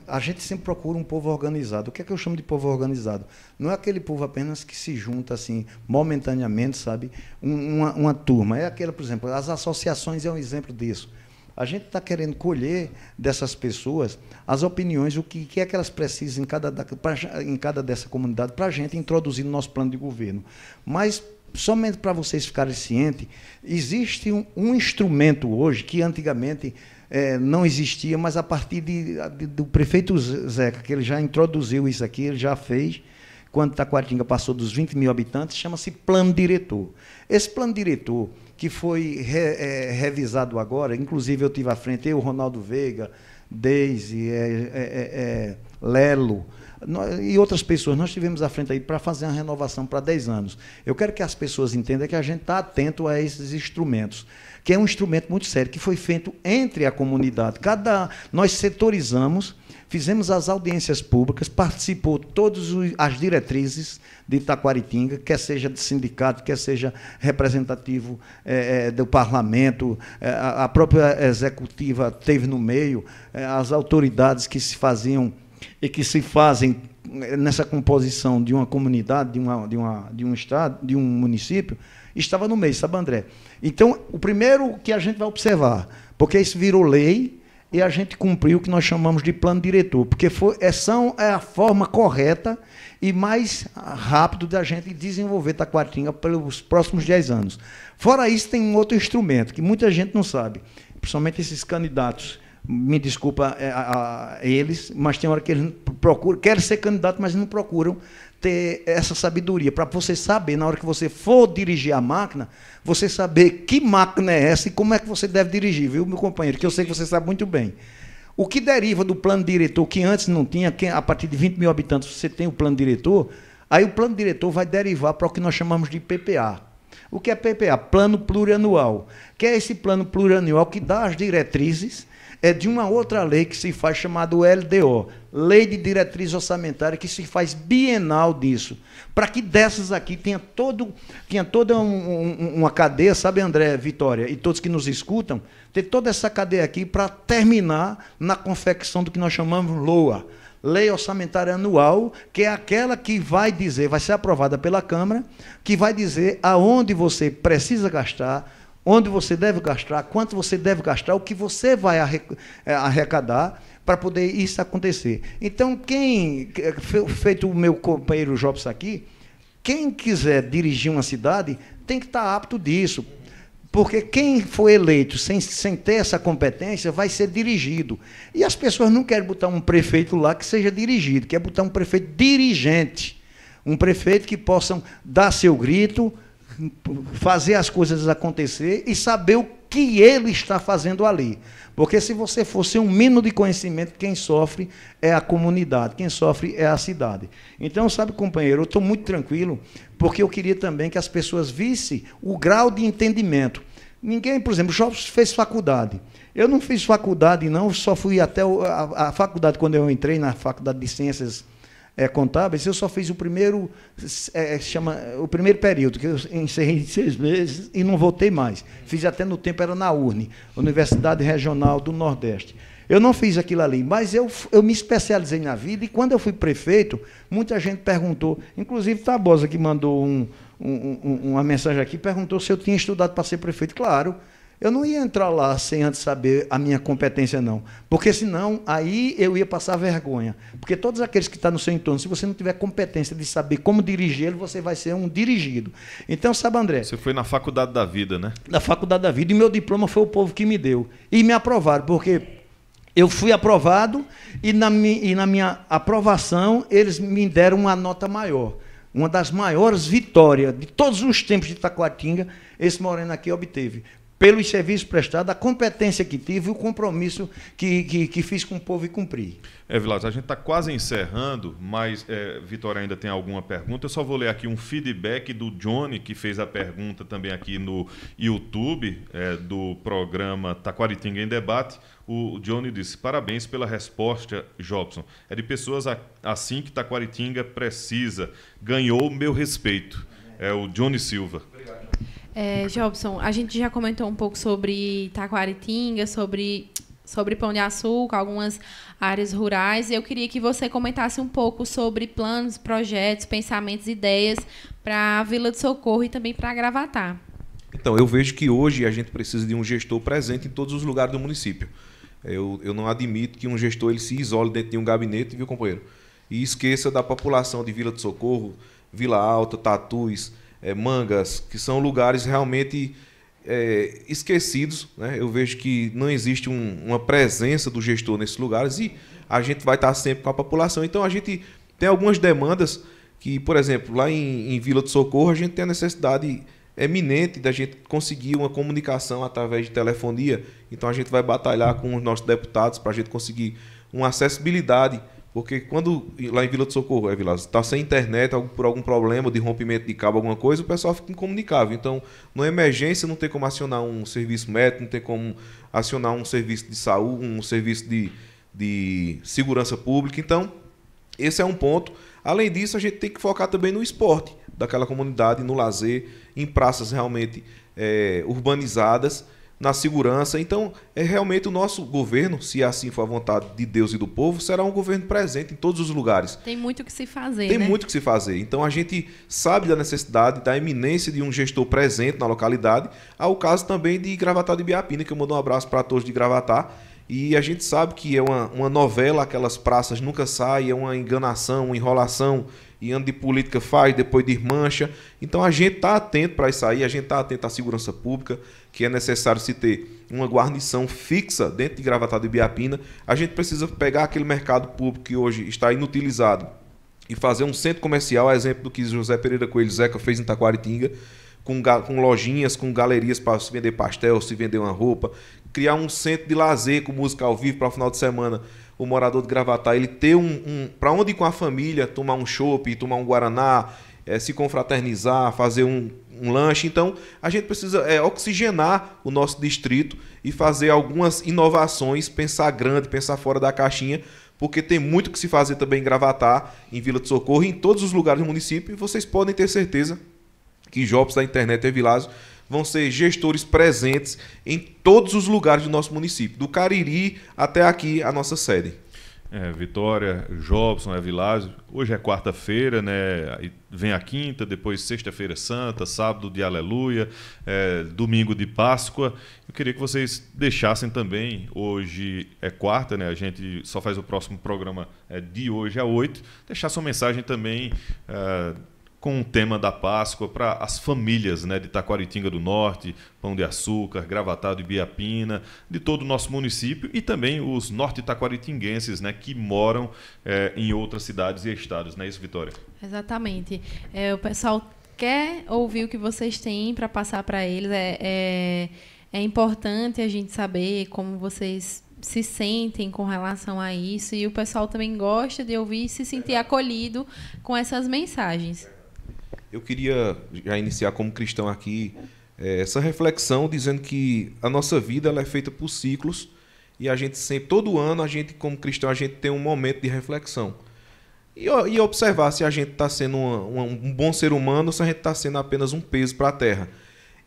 a gente sempre procura um povo organizado. O que é que eu chamo de povo organizado? Não é aquele povo apenas que se junta assim, momentaneamente, sabe? uma, uma turma. É aquela, por exemplo, as associações é um exemplo disso. A gente está querendo colher dessas pessoas as opiniões, o que, que é que elas precisam em cada, pra, em cada dessa comunidade para a gente introduzir no nosso plano de governo. Mas, somente para vocês ficarem cientes, existe um, um instrumento hoje que antigamente é, não existia, mas a partir de, de, do prefeito Zeca, que ele já introduziu isso aqui, ele já fez, quando Taquatinga passou dos 20 mil habitantes, chama-se plano diretor. Esse plano diretor, que foi re, é, revisado agora, inclusive eu tive à frente, eu, Ronaldo Veiga, Deise, é, é, é, é Lelo, e outras pessoas, nós tivemos à frente aí para fazer uma renovação para 10 anos. Eu quero que as pessoas entendam que a gente está atento a esses instrumentos que é um instrumento muito sério, que foi feito entre a comunidade. Cada Nós setorizamos, fizemos as audiências públicas, participou todas as diretrizes de Itaquaritinga, quer seja de sindicato, quer seja representativo é, do parlamento, é, a própria executiva teve no meio, é, as autoridades que se faziam e que se fazem nessa composição de uma comunidade, de, uma, de, uma, de um estado, de um município, estava no meio, sabe, André? Então, o primeiro que a gente vai observar, porque isso virou lei e a gente cumpriu o que nós chamamos de plano diretor, porque foi, é, são, é a forma correta e mais rápido da gente desenvolver Taquatinga pelos próximos 10 anos. Fora isso, tem um outro instrumento que muita gente não sabe, principalmente esses candidatos me desculpa a, é, a, a, eles, mas tem hora que eles procuram, querem ser candidato, mas não procuram ter essa sabedoria, para você saber, na hora que você for dirigir a máquina, você saber que máquina é essa e como é que você deve dirigir, viu, meu companheiro? Que eu sei que você sabe muito bem. O que deriva do plano diretor, que antes não tinha, que a partir de 20 mil habitantes você tem o plano diretor, aí o plano diretor vai derivar para o que nós chamamos de PPA. O que é PPA? Plano Plurianual. Que é esse plano plurianual que dá as diretrizes é de uma outra lei que se faz chamada LDO, Lei de Diretriz Orçamentária, que se faz bienal disso. Para que dessas aqui tenha, todo, tenha toda um, um, uma cadeia, sabe, André, Vitória, e todos que nos escutam, ter toda essa cadeia aqui para terminar na confecção do que nós chamamos LOA. Lei Orçamentária Anual, que é aquela que vai dizer, vai ser aprovada pela Câmara, que vai dizer aonde você precisa gastar, onde você deve gastar, quanto você deve gastar, o que você vai é, arrecadar para poder isso acontecer. Então, quem, é, feito o meu companheiro Jobs aqui, quem quiser dirigir uma cidade tem que estar tá apto disso. Porque quem for eleito sem, sem ter essa competência vai ser dirigido. E as pessoas não querem botar um prefeito lá que seja dirigido, quer botar um prefeito dirigente. Um prefeito que possa dar seu grito, fazer as coisas acontecer e saber o que ele está fazendo ali. Porque se você fosse um mínimo de conhecimento, quem sofre é a comunidade, quem sofre é a cidade. Então, sabe, companheiro, eu estou muito tranquilo, porque eu queria também que as pessoas vissem o grau de entendimento. Ninguém, por exemplo, Jobs fez faculdade. Eu não fiz faculdade, não, só fui até a, a faculdade, quando eu entrei na faculdade de ciências é, contábeis, eu só fiz o primeiro, é, é chama, o primeiro período, que eu encerrei seis meses e não voltei mais. Fiz até no tempo, era na URN, Universidade Regional do Nordeste. Eu não fiz aquilo ali, mas eu, eu me especializei na vida e quando eu fui prefeito, muita gente perguntou, inclusive Tabosa que mandou um, um, um, uma mensagem aqui, perguntou se eu tinha estudado para ser prefeito. Claro, eu não ia entrar lá sem antes saber a minha competência, não. Porque senão, aí eu ia passar vergonha. Porque todos aqueles que estão tá no seu entorno, se você não tiver competência de saber como dirigir ele, você vai ser um dirigido. Então, sabe, André? Você foi na faculdade da vida, né? Na faculdade da vida. E meu diploma foi o povo que me deu. E me aprovaram, porque eu fui aprovado e na, e na minha aprovação eles me deram uma nota maior uma das maiores vitórias de todos os tempos de Itacoatinga, esse Moreno aqui obteve pelos serviços prestados, a competência que tive e o compromisso que, que, que fiz com o povo e cumpri. É, Vilas, a gente está quase encerrando, mas é, Vitória ainda tem alguma pergunta. Eu só vou ler aqui um feedback do Johnny, que fez a pergunta também aqui no YouTube é, do programa Taquaritinga em Debate. O Johnny disse: parabéns pela resposta, Jobson. É de pessoas assim que Taquaritinga precisa. Ganhou meu respeito. É o Johnny Silva. É, Jobson, a gente já comentou um pouco sobre Taquaritinga, sobre, sobre Pão de Açúcar, algumas áreas rurais. Eu queria que você comentasse um pouco sobre planos, projetos, pensamentos, ideias para a Vila do Socorro e também para Gravatar. Então, eu vejo que hoje a gente precisa de um gestor presente em todos os lugares do município. Eu, eu não admito que um gestor ele se isole dentro de um gabinete, viu, companheiro? E esqueça da população de Vila do Socorro, Vila Alta, Tatus, é, Mangas, que são lugares realmente é, esquecidos. Né? Eu vejo que não existe um, uma presença do gestor nesses lugares e a gente vai estar sempre com a população. Então a gente tem algumas demandas que, por exemplo, lá em, em Vila do Socorro, a gente tem a necessidade eminente da gente conseguir uma comunicação através de telefonia. Então a gente vai batalhar com os nossos deputados para a gente conseguir uma acessibilidade porque quando lá em Vila do Socorro, é Vila, está sem internet por algum problema de rompimento de cabo, alguma coisa, o pessoal fica incomunicável. Então, numa emergência, não tem como acionar um serviço médico, não tem como acionar um serviço de saúde, um serviço de, de segurança pública. Então, esse é um ponto. Além disso, a gente tem que focar também no esporte daquela comunidade, no lazer, em praças realmente é, urbanizadas na segurança. Então, é realmente o nosso governo, se assim for a vontade de Deus e do povo, será um governo presente em todos os lugares. Tem muito o que se fazer. Tem né? muito o que se fazer. Então, a gente sabe da necessidade, da eminência de um gestor presente na localidade, há o caso também de Gravatar de Biapina, que eu mando um abraço para todos de Gravatar. E a gente sabe que é uma, uma novela, aquelas praças nunca saem, é uma enganação, uma enrolação, e ano de política faz, depois de mancha. Então a gente está atento para isso aí, a gente está atento à segurança pública que é necessário se ter uma guarnição fixa dentro de Gravatá de Ibiapina, a gente precisa pegar aquele mercado público que hoje está inutilizado e fazer um centro comercial, a exemplo do que José Pereira Coelho Zeca fez em Taquaritinga, com, com lojinhas, com galerias para se vender pastel, se vender uma roupa, criar um centro de lazer com música ao vivo para o final de semana o morador de Gravatá ele ter um, um para onde ir com a família, tomar um chopp, tomar um guaraná, é, se confraternizar, fazer um um lanche. Então, a gente precisa é, oxigenar o nosso distrito e fazer algumas inovações, pensar grande, pensar fora da caixinha, porque tem muito que se fazer também em Gravatar, em Vila de Socorro, em todos os lugares do município. E vocês podem ter certeza que Jobs da Internet e Vilásio vão ser gestores presentes em todos os lugares do nosso município, do Cariri até aqui, a nossa sede. É, Vitória, Jobson, é Vilásio. Hoje é quarta-feira, né? Aí vem a quinta, depois sexta-feira é santa, sábado de Aleluia, é, domingo de Páscoa. Eu queria que vocês deixassem também. Hoje é quarta, né? A gente só faz o próximo programa é, de hoje a oito. Deixar sua mensagem também. É, com o tema da Páscoa para as famílias né, de Taquaritinga do Norte, Pão de Açúcar, Gravatado e Biapina, de todo o nosso município e também os norte-taquaritinguenses né, que moram é, em outras cidades e estados. Não é isso, Vitória? Exatamente. É, o pessoal quer ouvir o que vocês têm para passar para eles. É, é, é importante a gente saber como vocês se sentem com relação a isso e o pessoal também gosta de ouvir e se sentir é acolhido com essas mensagens. Eu queria já iniciar como cristão aqui é, essa reflexão dizendo que a nossa vida ela é feita por ciclos e a gente sempre, todo ano, a gente como cristão, a gente tem um momento de reflexão. E, e observar se a gente está sendo uma, uma, um bom ser humano ou se a gente está sendo apenas um peso para a terra.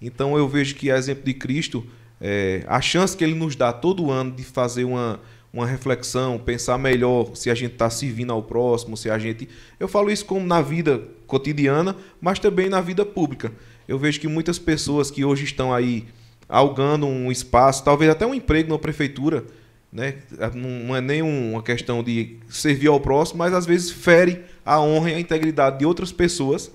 Então eu vejo que, a exemplo de Cristo, é, a chance que ele nos dá todo ano de fazer uma uma reflexão, pensar melhor se a gente está servindo ao próximo, se a gente. Eu falo isso como na vida cotidiana, mas também na vida pública. Eu vejo que muitas pessoas que hoje estão aí algando um espaço, talvez até um emprego na prefeitura, né? não é nem uma questão de servir ao próximo, mas às vezes fere a honra e a integridade de outras pessoas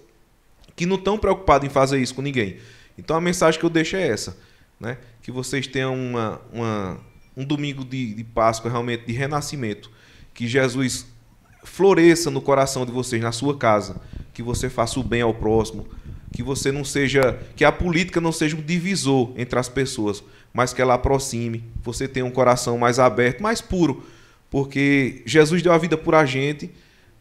que não estão preocupadas em fazer isso com ninguém. Então a mensagem que eu deixo é essa, né? que vocês tenham uma, uma um domingo de, de Páscoa, realmente de renascimento, que Jesus floresça no coração de vocês, na sua casa, que você faça o bem ao próximo, que você não seja, que a política não seja um divisor entre as pessoas, mas que ela aproxime, você tenha um coração mais aberto, mais puro, porque Jesus deu a vida por a gente,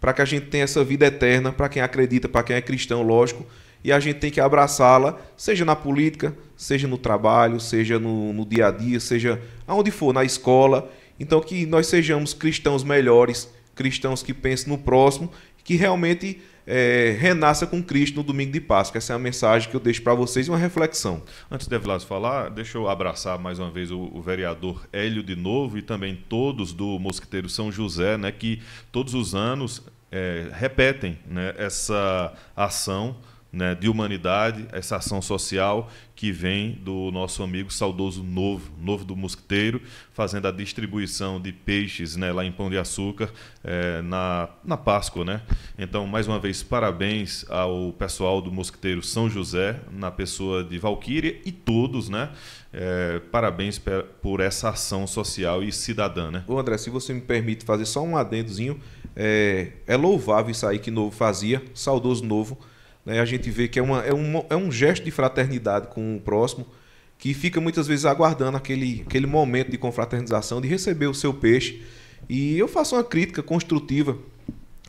para que a gente tenha essa vida eterna, para quem acredita, para quem é cristão, lógico, e a gente tem que abraçá-la, seja na política, seja no trabalho, seja no, no dia a dia, seja aonde for, na escola. Então, que nós sejamos cristãos melhores, cristãos que pensem no próximo, que realmente é, renasça com Cristo no domingo de Páscoa. Essa é a mensagem que eu deixo para vocês e uma reflexão. Antes de Evilásio falar, deixa eu abraçar mais uma vez o, o, vereador Hélio de novo e também todos do Mosquiteiro São José, né, que todos os anos é, repetem né, essa ação né, de humanidade, essa ação social que vem do nosso amigo saudoso Novo, Novo do Mosquiteiro, fazendo a distribuição de peixes né, lá em Pão de Açúcar é, na, na Páscoa. Né? Então, mais uma vez, parabéns ao pessoal do Mosquiteiro São José, na pessoa de Valquíria e todos, né? É, parabéns por essa ação social e cidadã, né? Ô André, se você me permite fazer só um adendozinho, é, é louvável isso aí que Novo fazia, saudoso Novo, né? A gente vê que é, uma, é, um é um gesto de fraternidade com o próximo que fica muitas vezes aguardando aquele, aquele momento de confraternização, de receber o seu peixe. E eu faço uma crítica construtiva,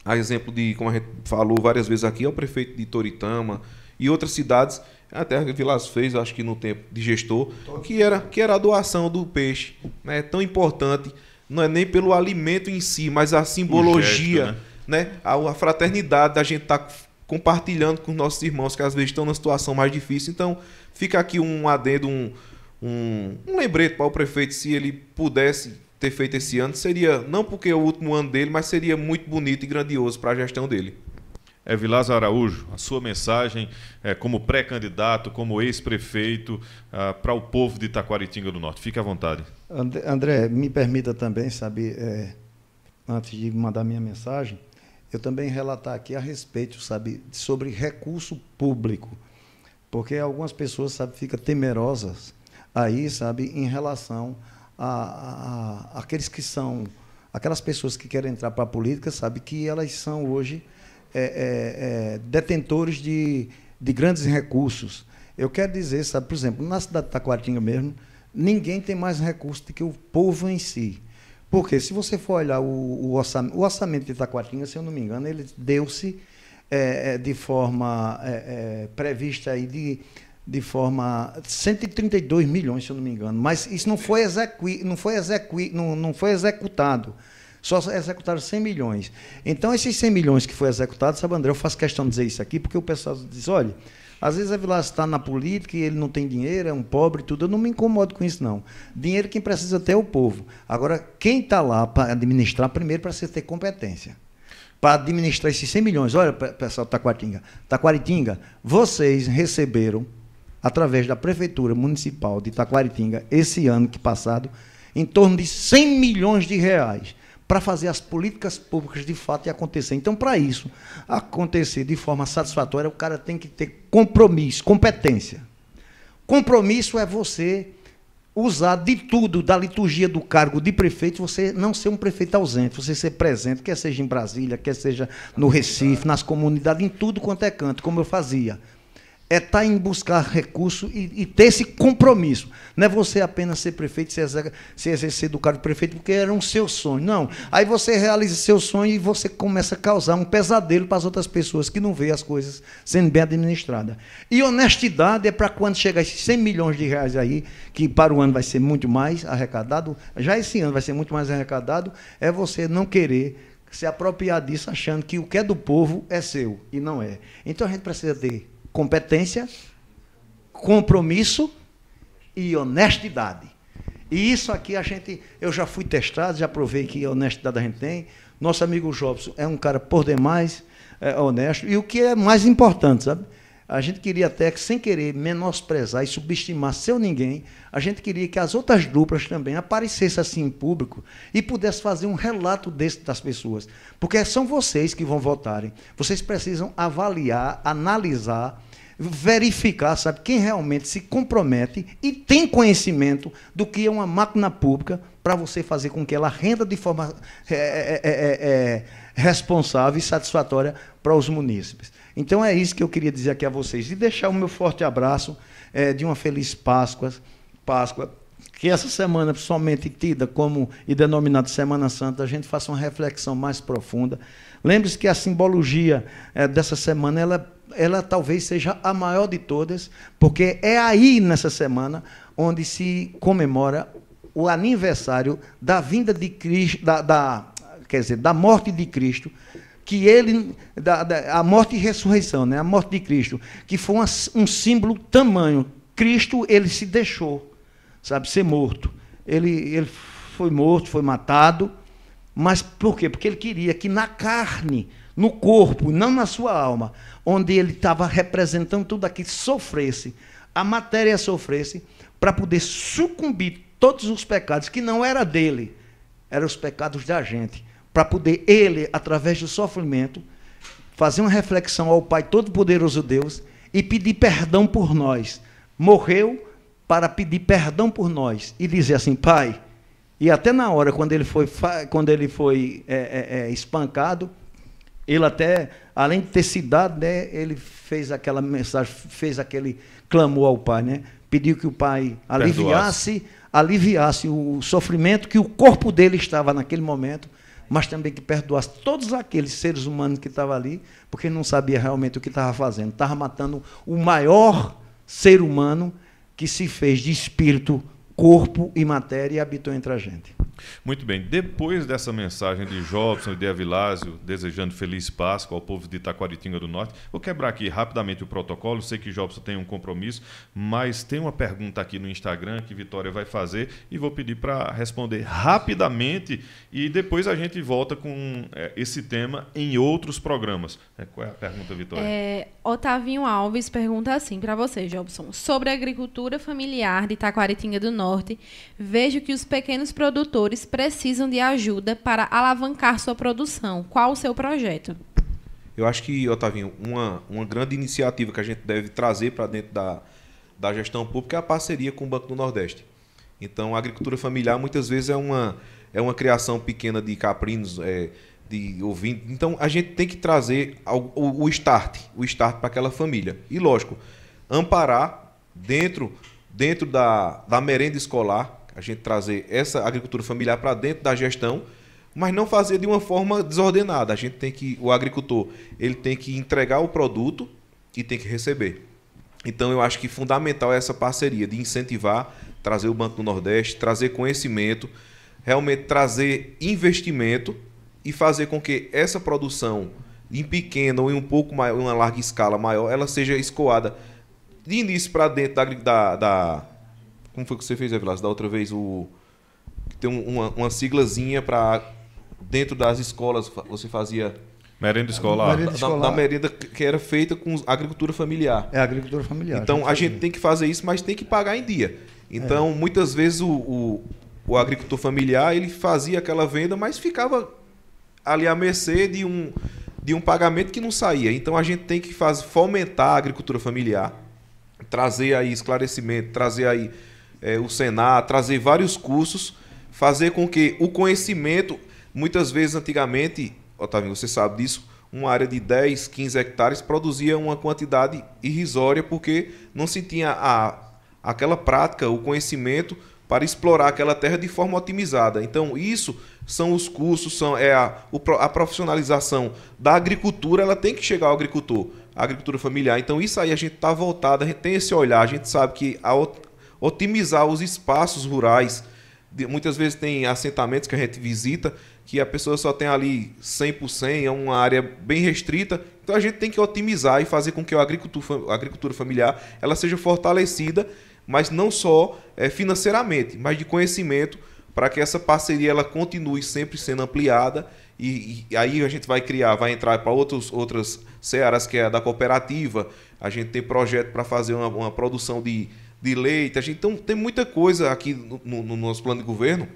a exemplo de, como a gente falou várias vezes aqui, ao prefeito de Toritama e outras cidades, até que Vilas fez, acho que no tempo de gestor, que era, que era a doação do peixe. Né? É tão importante, não é nem pelo alimento em si, mas a simbologia, gesto, né? né? A, a fraternidade da gente estar tá compartilhando com nossos irmãos que às vezes estão numa situação mais difícil. Então, fica aqui um adendo, um, um, um lembrete para o prefeito, se ele pudesse ter feito esse ano, seria, não porque é o último ano dele, mas seria muito bonito e grandioso para a gestão dele. É, Vilas Araújo, a sua mensagem é, como pré-candidato, como ex-prefeito, ah, para o povo de Itaquaritinga do Norte. Fique à vontade. André, me permita também saber, é, antes de mandar minha mensagem, eu também relatar aqui a respeito, sabe, sobre recurso público, porque algumas pessoas, sabe, ficam temerosas aí, sabe, em relação a, a, a aqueles que são, aquelas pessoas que querem entrar para a política, sabe, que elas são hoje é, é, é, detentores de, de grandes recursos. Eu quero dizer, sabe, por exemplo, na cidade de Taquatinga mesmo, ninguém tem mais recurso do que o povo em si. Porque se você for olhar o, o, orçamento, o orçamento de Itaquatinga, se eu não me engano, ele deu-se é, é, de forma é, é, prevista aí de, de forma 132 milhões, se eu não me engano. Mas isso não foi, não foi, não, não foi executado. Só executaram 100 milhões. Então, esses 100 milhões que foi executado, sabe, André, eu faço questão de dizer isso aqui, porque o pessoal diz, olha, às vezes a vila está na política e ele não tem dinheiro, é um pobre e tudo. Eu não me incomodo com isso, não. Dinheiro quem precisa ter é o povo. Agora, quem está lá para administrar, primeiro para você ter competência. Para administrar esses 100 milhões. Olha, pessoal Taquaritinga, Taquaritinga, vocês receberam, através da Prefeitura Municipal de Taquaritinga, esse ano que passado, em torno de 100 milhões de reais para fazer as políticas públicas de fato e acontecer. Então, para isso acontecer de forma satisfatória, o cara tem que ter compromisso, competência. Compromisso é você usar de tudo da liturgia do cargo de prefeito, você não ser um prefeito ausente, você ser presente, quer seja em Brasília, quer seja no Recife, nas comunidades, em tudo quanto é canto, como eu fazia é estar tá em buscar recurso e, e, ter esse compromisso. Não é você apenas ser prefeito, se exercer, se exercer do cargo de prefeito, porque era um seu sonho. Não. Aí você realiza seu sonho e você começa a causar um pesadelo para as outras pessoas que não vê as coisas sendo bem administradas. E honestidade é para quando chegar esses 100 milhões de reais aí, que para o ano vai ser muito mais arrecadado, já esse ano vai ser muito mais arrecadado, é você não querer se apropriar disso achando que o que é do povo é seu e não é. Então a gente precisa ter competência, compromisso e honestidade. E isso aqui a gente, eu já fui testado, já provei que honestidade a gente tem. Nosso amigo Jobson é um cara por demais é, honesto. E o que é mais importante, sabe? A gente queria até que, sem querer menosprezar e subestimar seu ninguém, a gente queria que as outras duplas também aparecessem assim em público e pudesse fazer um relato desse das pessoas. Porque são vocês que vão votarem. Vocês precisam avaliar, analisar verificar, sabe, quem realmente se compromete e tem conhecimento do que é uma máquina pública para você fazer com que ela renda de forma é, é, é, responsável e satisfatória para os munícipes. Então é isso que eu queria dizer aqui a vocês e deixar o meu forte abraço de uma feliz Páscoa, Páscoa que essa semana, principalmente tida como e denominada Semana Santa, a gente faça uma reflexão mais profunda. Lembre-se que a simbologia é, dessa semana ela ela talvez seja a maior de todas, porque é aí nessa semana onde se comemora o aniversário da vinda de Cristo, da, da quer dizer, da morte de Cristo, que ele, da, da, a morte e ressurreição, né? a morte de Cristo, que foi uma, um símbolo tamanho. Cristo, ele se deixou, sabe, ser morto. Ele, ele foi morto, foi matado, mas por quê? Porque ele queria que na carne no corpo, não na sua alma, onde ele estava representando tudo aquilo que sofresse, a matéria sofresse, para poder sucumbir todos os pecados que não era dele, eram os pecados da gente, para poder ele, através do sofrimento, fazer uma reflexão ao Pai Todo-Poderoso Deus e pedir perdão por nós. Morreu para pedir perdão por nós e dizer assim, Pai, e até na hora quando ele foi, quando ele foi é, é, é espancado, ele até, além de ter se dado, né, ele fez aquela mensagem, fez aquele clamor ao pai, né? Pediu que o pai Perdoasse. aliviasse, aliviasse o sofrimento que o corpo dele estava naquele momento, mas também que perdoasse todos aqueles seres humanos que estavam ali, porque não sabia realmente o que estava fazendo. Estava matando o maior ser humano que se fez de espírito corpo e matéria e habitou entre a gente. Muito bem. Depois dessa mensagem de Jobson e de Avilásio, desejando feliz Páscoa ao povo de Itaquaritinga do Norte, vou quebrar aqui rapidamente o protocolo. Sei que Jobson tem um compromisso, mas tem uma pergunta aqui no Instagram que Vitória vai fazer e vou pedir para responder rapidamente e depois a gente volta com é, esse tema em outros programas. É, qual é a pergunta, Vitória? É, Otavinho Alves pergunta assim para você, Jobson, sobre a agricultura familiar de Itaquaritinga do Norte Norte, vejo que os pequenos produtores precisam de ajuda para alavancar sua produção. Qual o seu projeto? Eu acho que, Otavinho, uma, uma grande iniciativa que a gente deve trazer para dentro da, da gestão pública é a parceria com o Banco do Nordeste. Então, a agricultura familiar muitas vezes é uma, é uma criação pequena de caprinos, é, de ouvindo. Então, a gente tem que trazer o, o start, o start para aquela família. E, lógico, amparar dentro dentro da, da merenda escolar, a gente trazer essa agricultura familiar para dentro da gestão, mas não fazer de uma forma desordenada. A gente tem que, o agricultor, ele tem que entregar o produto e tem que receber. Então eu acho que fundamental é essa parceria de incentivar, trazer o Banco do Nordeste, trazer conhecimento, realmente trazer investimento e fazer com que essa produção em pequena ou em um pouco maior, em uma larga escala maior, ela seja escoada de início para dentro da, da, da, Como foi que você fez, Evilas? Da outra vez, o. Tem uma, uma siglazinha para. Dentro das escolas, você fazia. Merenda escolar. Merenda escolar. Da, merenda que era feita com agricultura familiar. É, agricultura familiar. Então, a gente, a gente tem que fazer isso, mas tem que pagar em dia. É. Então, é. muitas vezes, o, o, o, agricultor familiar, ele fazia aquela venda, mas ficava ali à mercê de um, de um pagamento que não saía. Então, a gente tem que faz, fomentar a agricultura familiar trazer aí esclarecimento, trazer aí é, o Senar, trazer vários cursos, fazer com que o conhecimento, muitas vezes antigamente, Otávio, você sabe disso, uma área de 10, 15 hectares produzia uma quantidade irrisória porque não se tinha a, aquela prática, o conhecimento para explorar aquela terra de forma otimizada. Então, isso são os cursos, são, é a, a profissionalização da agricultura, ela tem que chegar ao agricultor a agricultura familiar. Então, isso aí a gente está voltado, a gente tem esse olhar, a gente sabe que ao otimizar os espaços rurais, muitas vezes tem assentamentos que a gente visita que a pessoa só tem ali 100%, é uma área bem restrita. Então a gente tem que otimizar e fazer com que a agricultura, a agricultura familiar ela seja fortalecida, mas não só é, financeiramente, mas de conhecimento, para que essa parceria ela continue sempre sendo ampliada e, e, aí a gente vai criar, vai entrar para outros outras searas que é a da cooperativa. A gente tem projeto para fazer uma, uma, produção de, de leite. A gente então, tem muita coisa aqui no, no nosso plano de governo,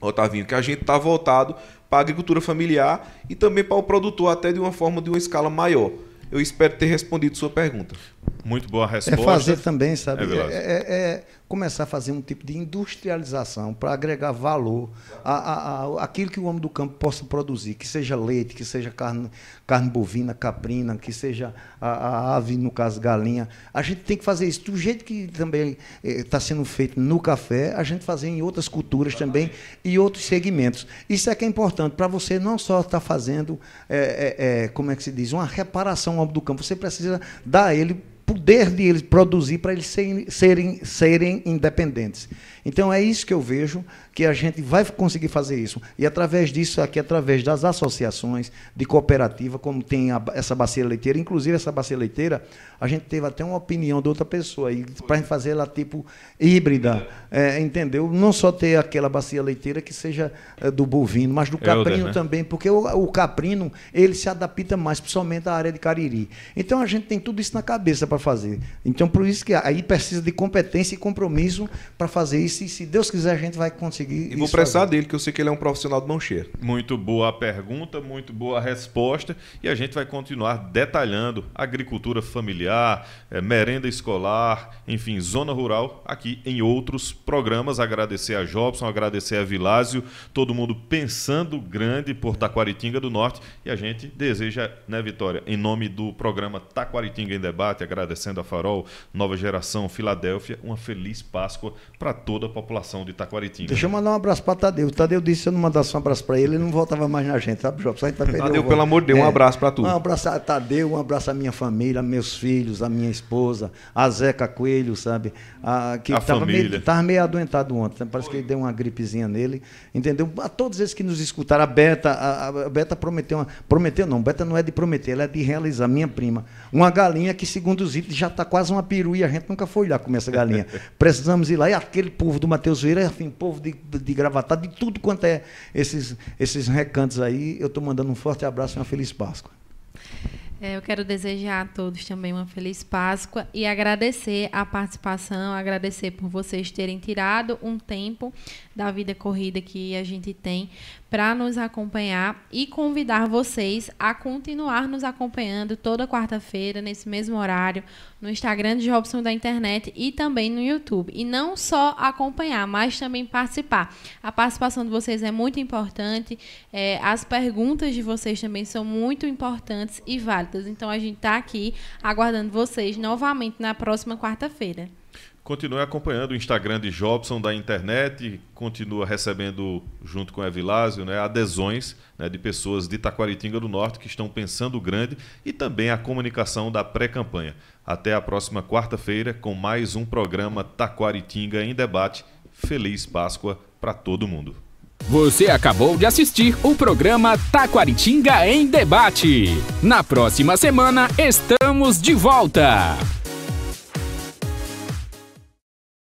Otavinho, que a gente está voltado para a agricultura familiar e também para o produtor até de uma forma de uma escala maior. Eu espero ter respondido sua pergunta. Muito boa é resposta. É fazer também, sabe? É, é, é, é, começar a fazer um tipo de industrialização para agregar valor a, a, a, aquilo que o homem do campo possa produzir, que seja leite, que seja carne, carne bovina, caprina, que seja a, a ave, no caso galinha. A gente tem que fazer isso do jeito que também está eh, sendo feito no café, a gente fazer em outras culturas também e outros segmentos. Isso é que é importante para você não só estar tá fazendo, é, como é que se diz, uma reparação ao homem do campo, você precisa dar a ele poder de eles produzir para eles serem, serem, serem independentes. Então é isso que eu vejo que a gente vai conseguir fazer isso. E através disso aqui, através das associações de cooperativa, como tem a, essa bacia leiteira, inclusive essa bacia leiteira, a gente teve até uma opinião de outra pessoa aí para gente fazer ela tipo híbrida, é. é, entendeu? Não só ter aquela bacia leiteira que seja é, do bovino, mas do é caprino Elder, né? também, porque o, o caprino ele se adapta mais, principalmente à área de Cariri. Então a gente tem tudo isso na cabeça para fazer. Então por isso que aí precisa de competência e compromisso para fazer isso se, se Deus quiser, a gente vai conseguir. E vou prestar dele, que eu sei que ele é um profissional de mão cheia. Muito boa a pergunta, muito boa a resposta. E a gente vai continuar detalhando agricultura familiar, é, merenda escolar, enfim, zona rural, aqui em outros programas. Agradecer a Jobson, agradecer a Vilásio, todo mundo pensando grande por Taquaritinga do Norte. E a gente deseja, né, Vitória, em nome do programa Taquaritinga em Debate, agradecendo a Farol, Nova Geração, Filadélfia, uma feliz Páscoa para todos toda a população de Itaquaritinga. Deixa eu mandar um abraço para Tadeu. O Tadeu disse que se eu não mandasse um abraço para ele, ele não voltava mais na gente, sabe, Jobs? Tadeu, pelo amor de Deus, é, um abraço para tudo. Um abraço a Tadeu, um abraço à minha família, meus filhos, a minha esposa, a Zeca Coelho, sabe? A, que a tava família. Meio, meio adoentado ontem, parece que ele deu uma gripezinha nele, entendeu? A todos esses que nos escutaram, a Beta, a, a Beta prometeu, uma, prometeu não, Beta não é de prometer, ela é de realizar, minha prima. Uma galinha que, segundo os itens, já está quase uma peruia, a gente nunca foi lá comer essa galinha. Precisamos ir lá e aquele povo do Mateus Vieira, enfim, é assim, povo de, de Gravatá, de tudo quanto é esses, esses recantos aí. Eu estou mandando um forte abraço e uma feliz Páscoa. É, eu quero desejar a todos também uma feliz Páscoa e agradecer a participação, agradecer por vocês terem tirado um tempo da vida corrida que a gente tem para nos acompanhar e convidar vocês a continuar nos acompanhando toda quarta-feira, nesse mesmo horário, no Instagram de Robson da Internet e também no YouTube. E não só acompanhar, mas também participar. A participação de vocês é muito importante, é, as perguntas de vocês também são muito importantes e válidas. Então a gente está aqui aguardando vocês novamente na próxima quarta-feira. Continue acompanhando o Instagram de Jobson da internet, continua recebendo, junto com Evilásio, né, adesões né, de pessoas de Taquaritinga do Norte que estão pensando grande e também a comunicação da pré-campanha. Até a próxima quarta-feira com mais um programa Taquaritinga em Debate. Feliz Páscoa para todo mundo. Você acabou de assistir o programa Taquaritinga em Debate. Na próxima semana estamos de volta.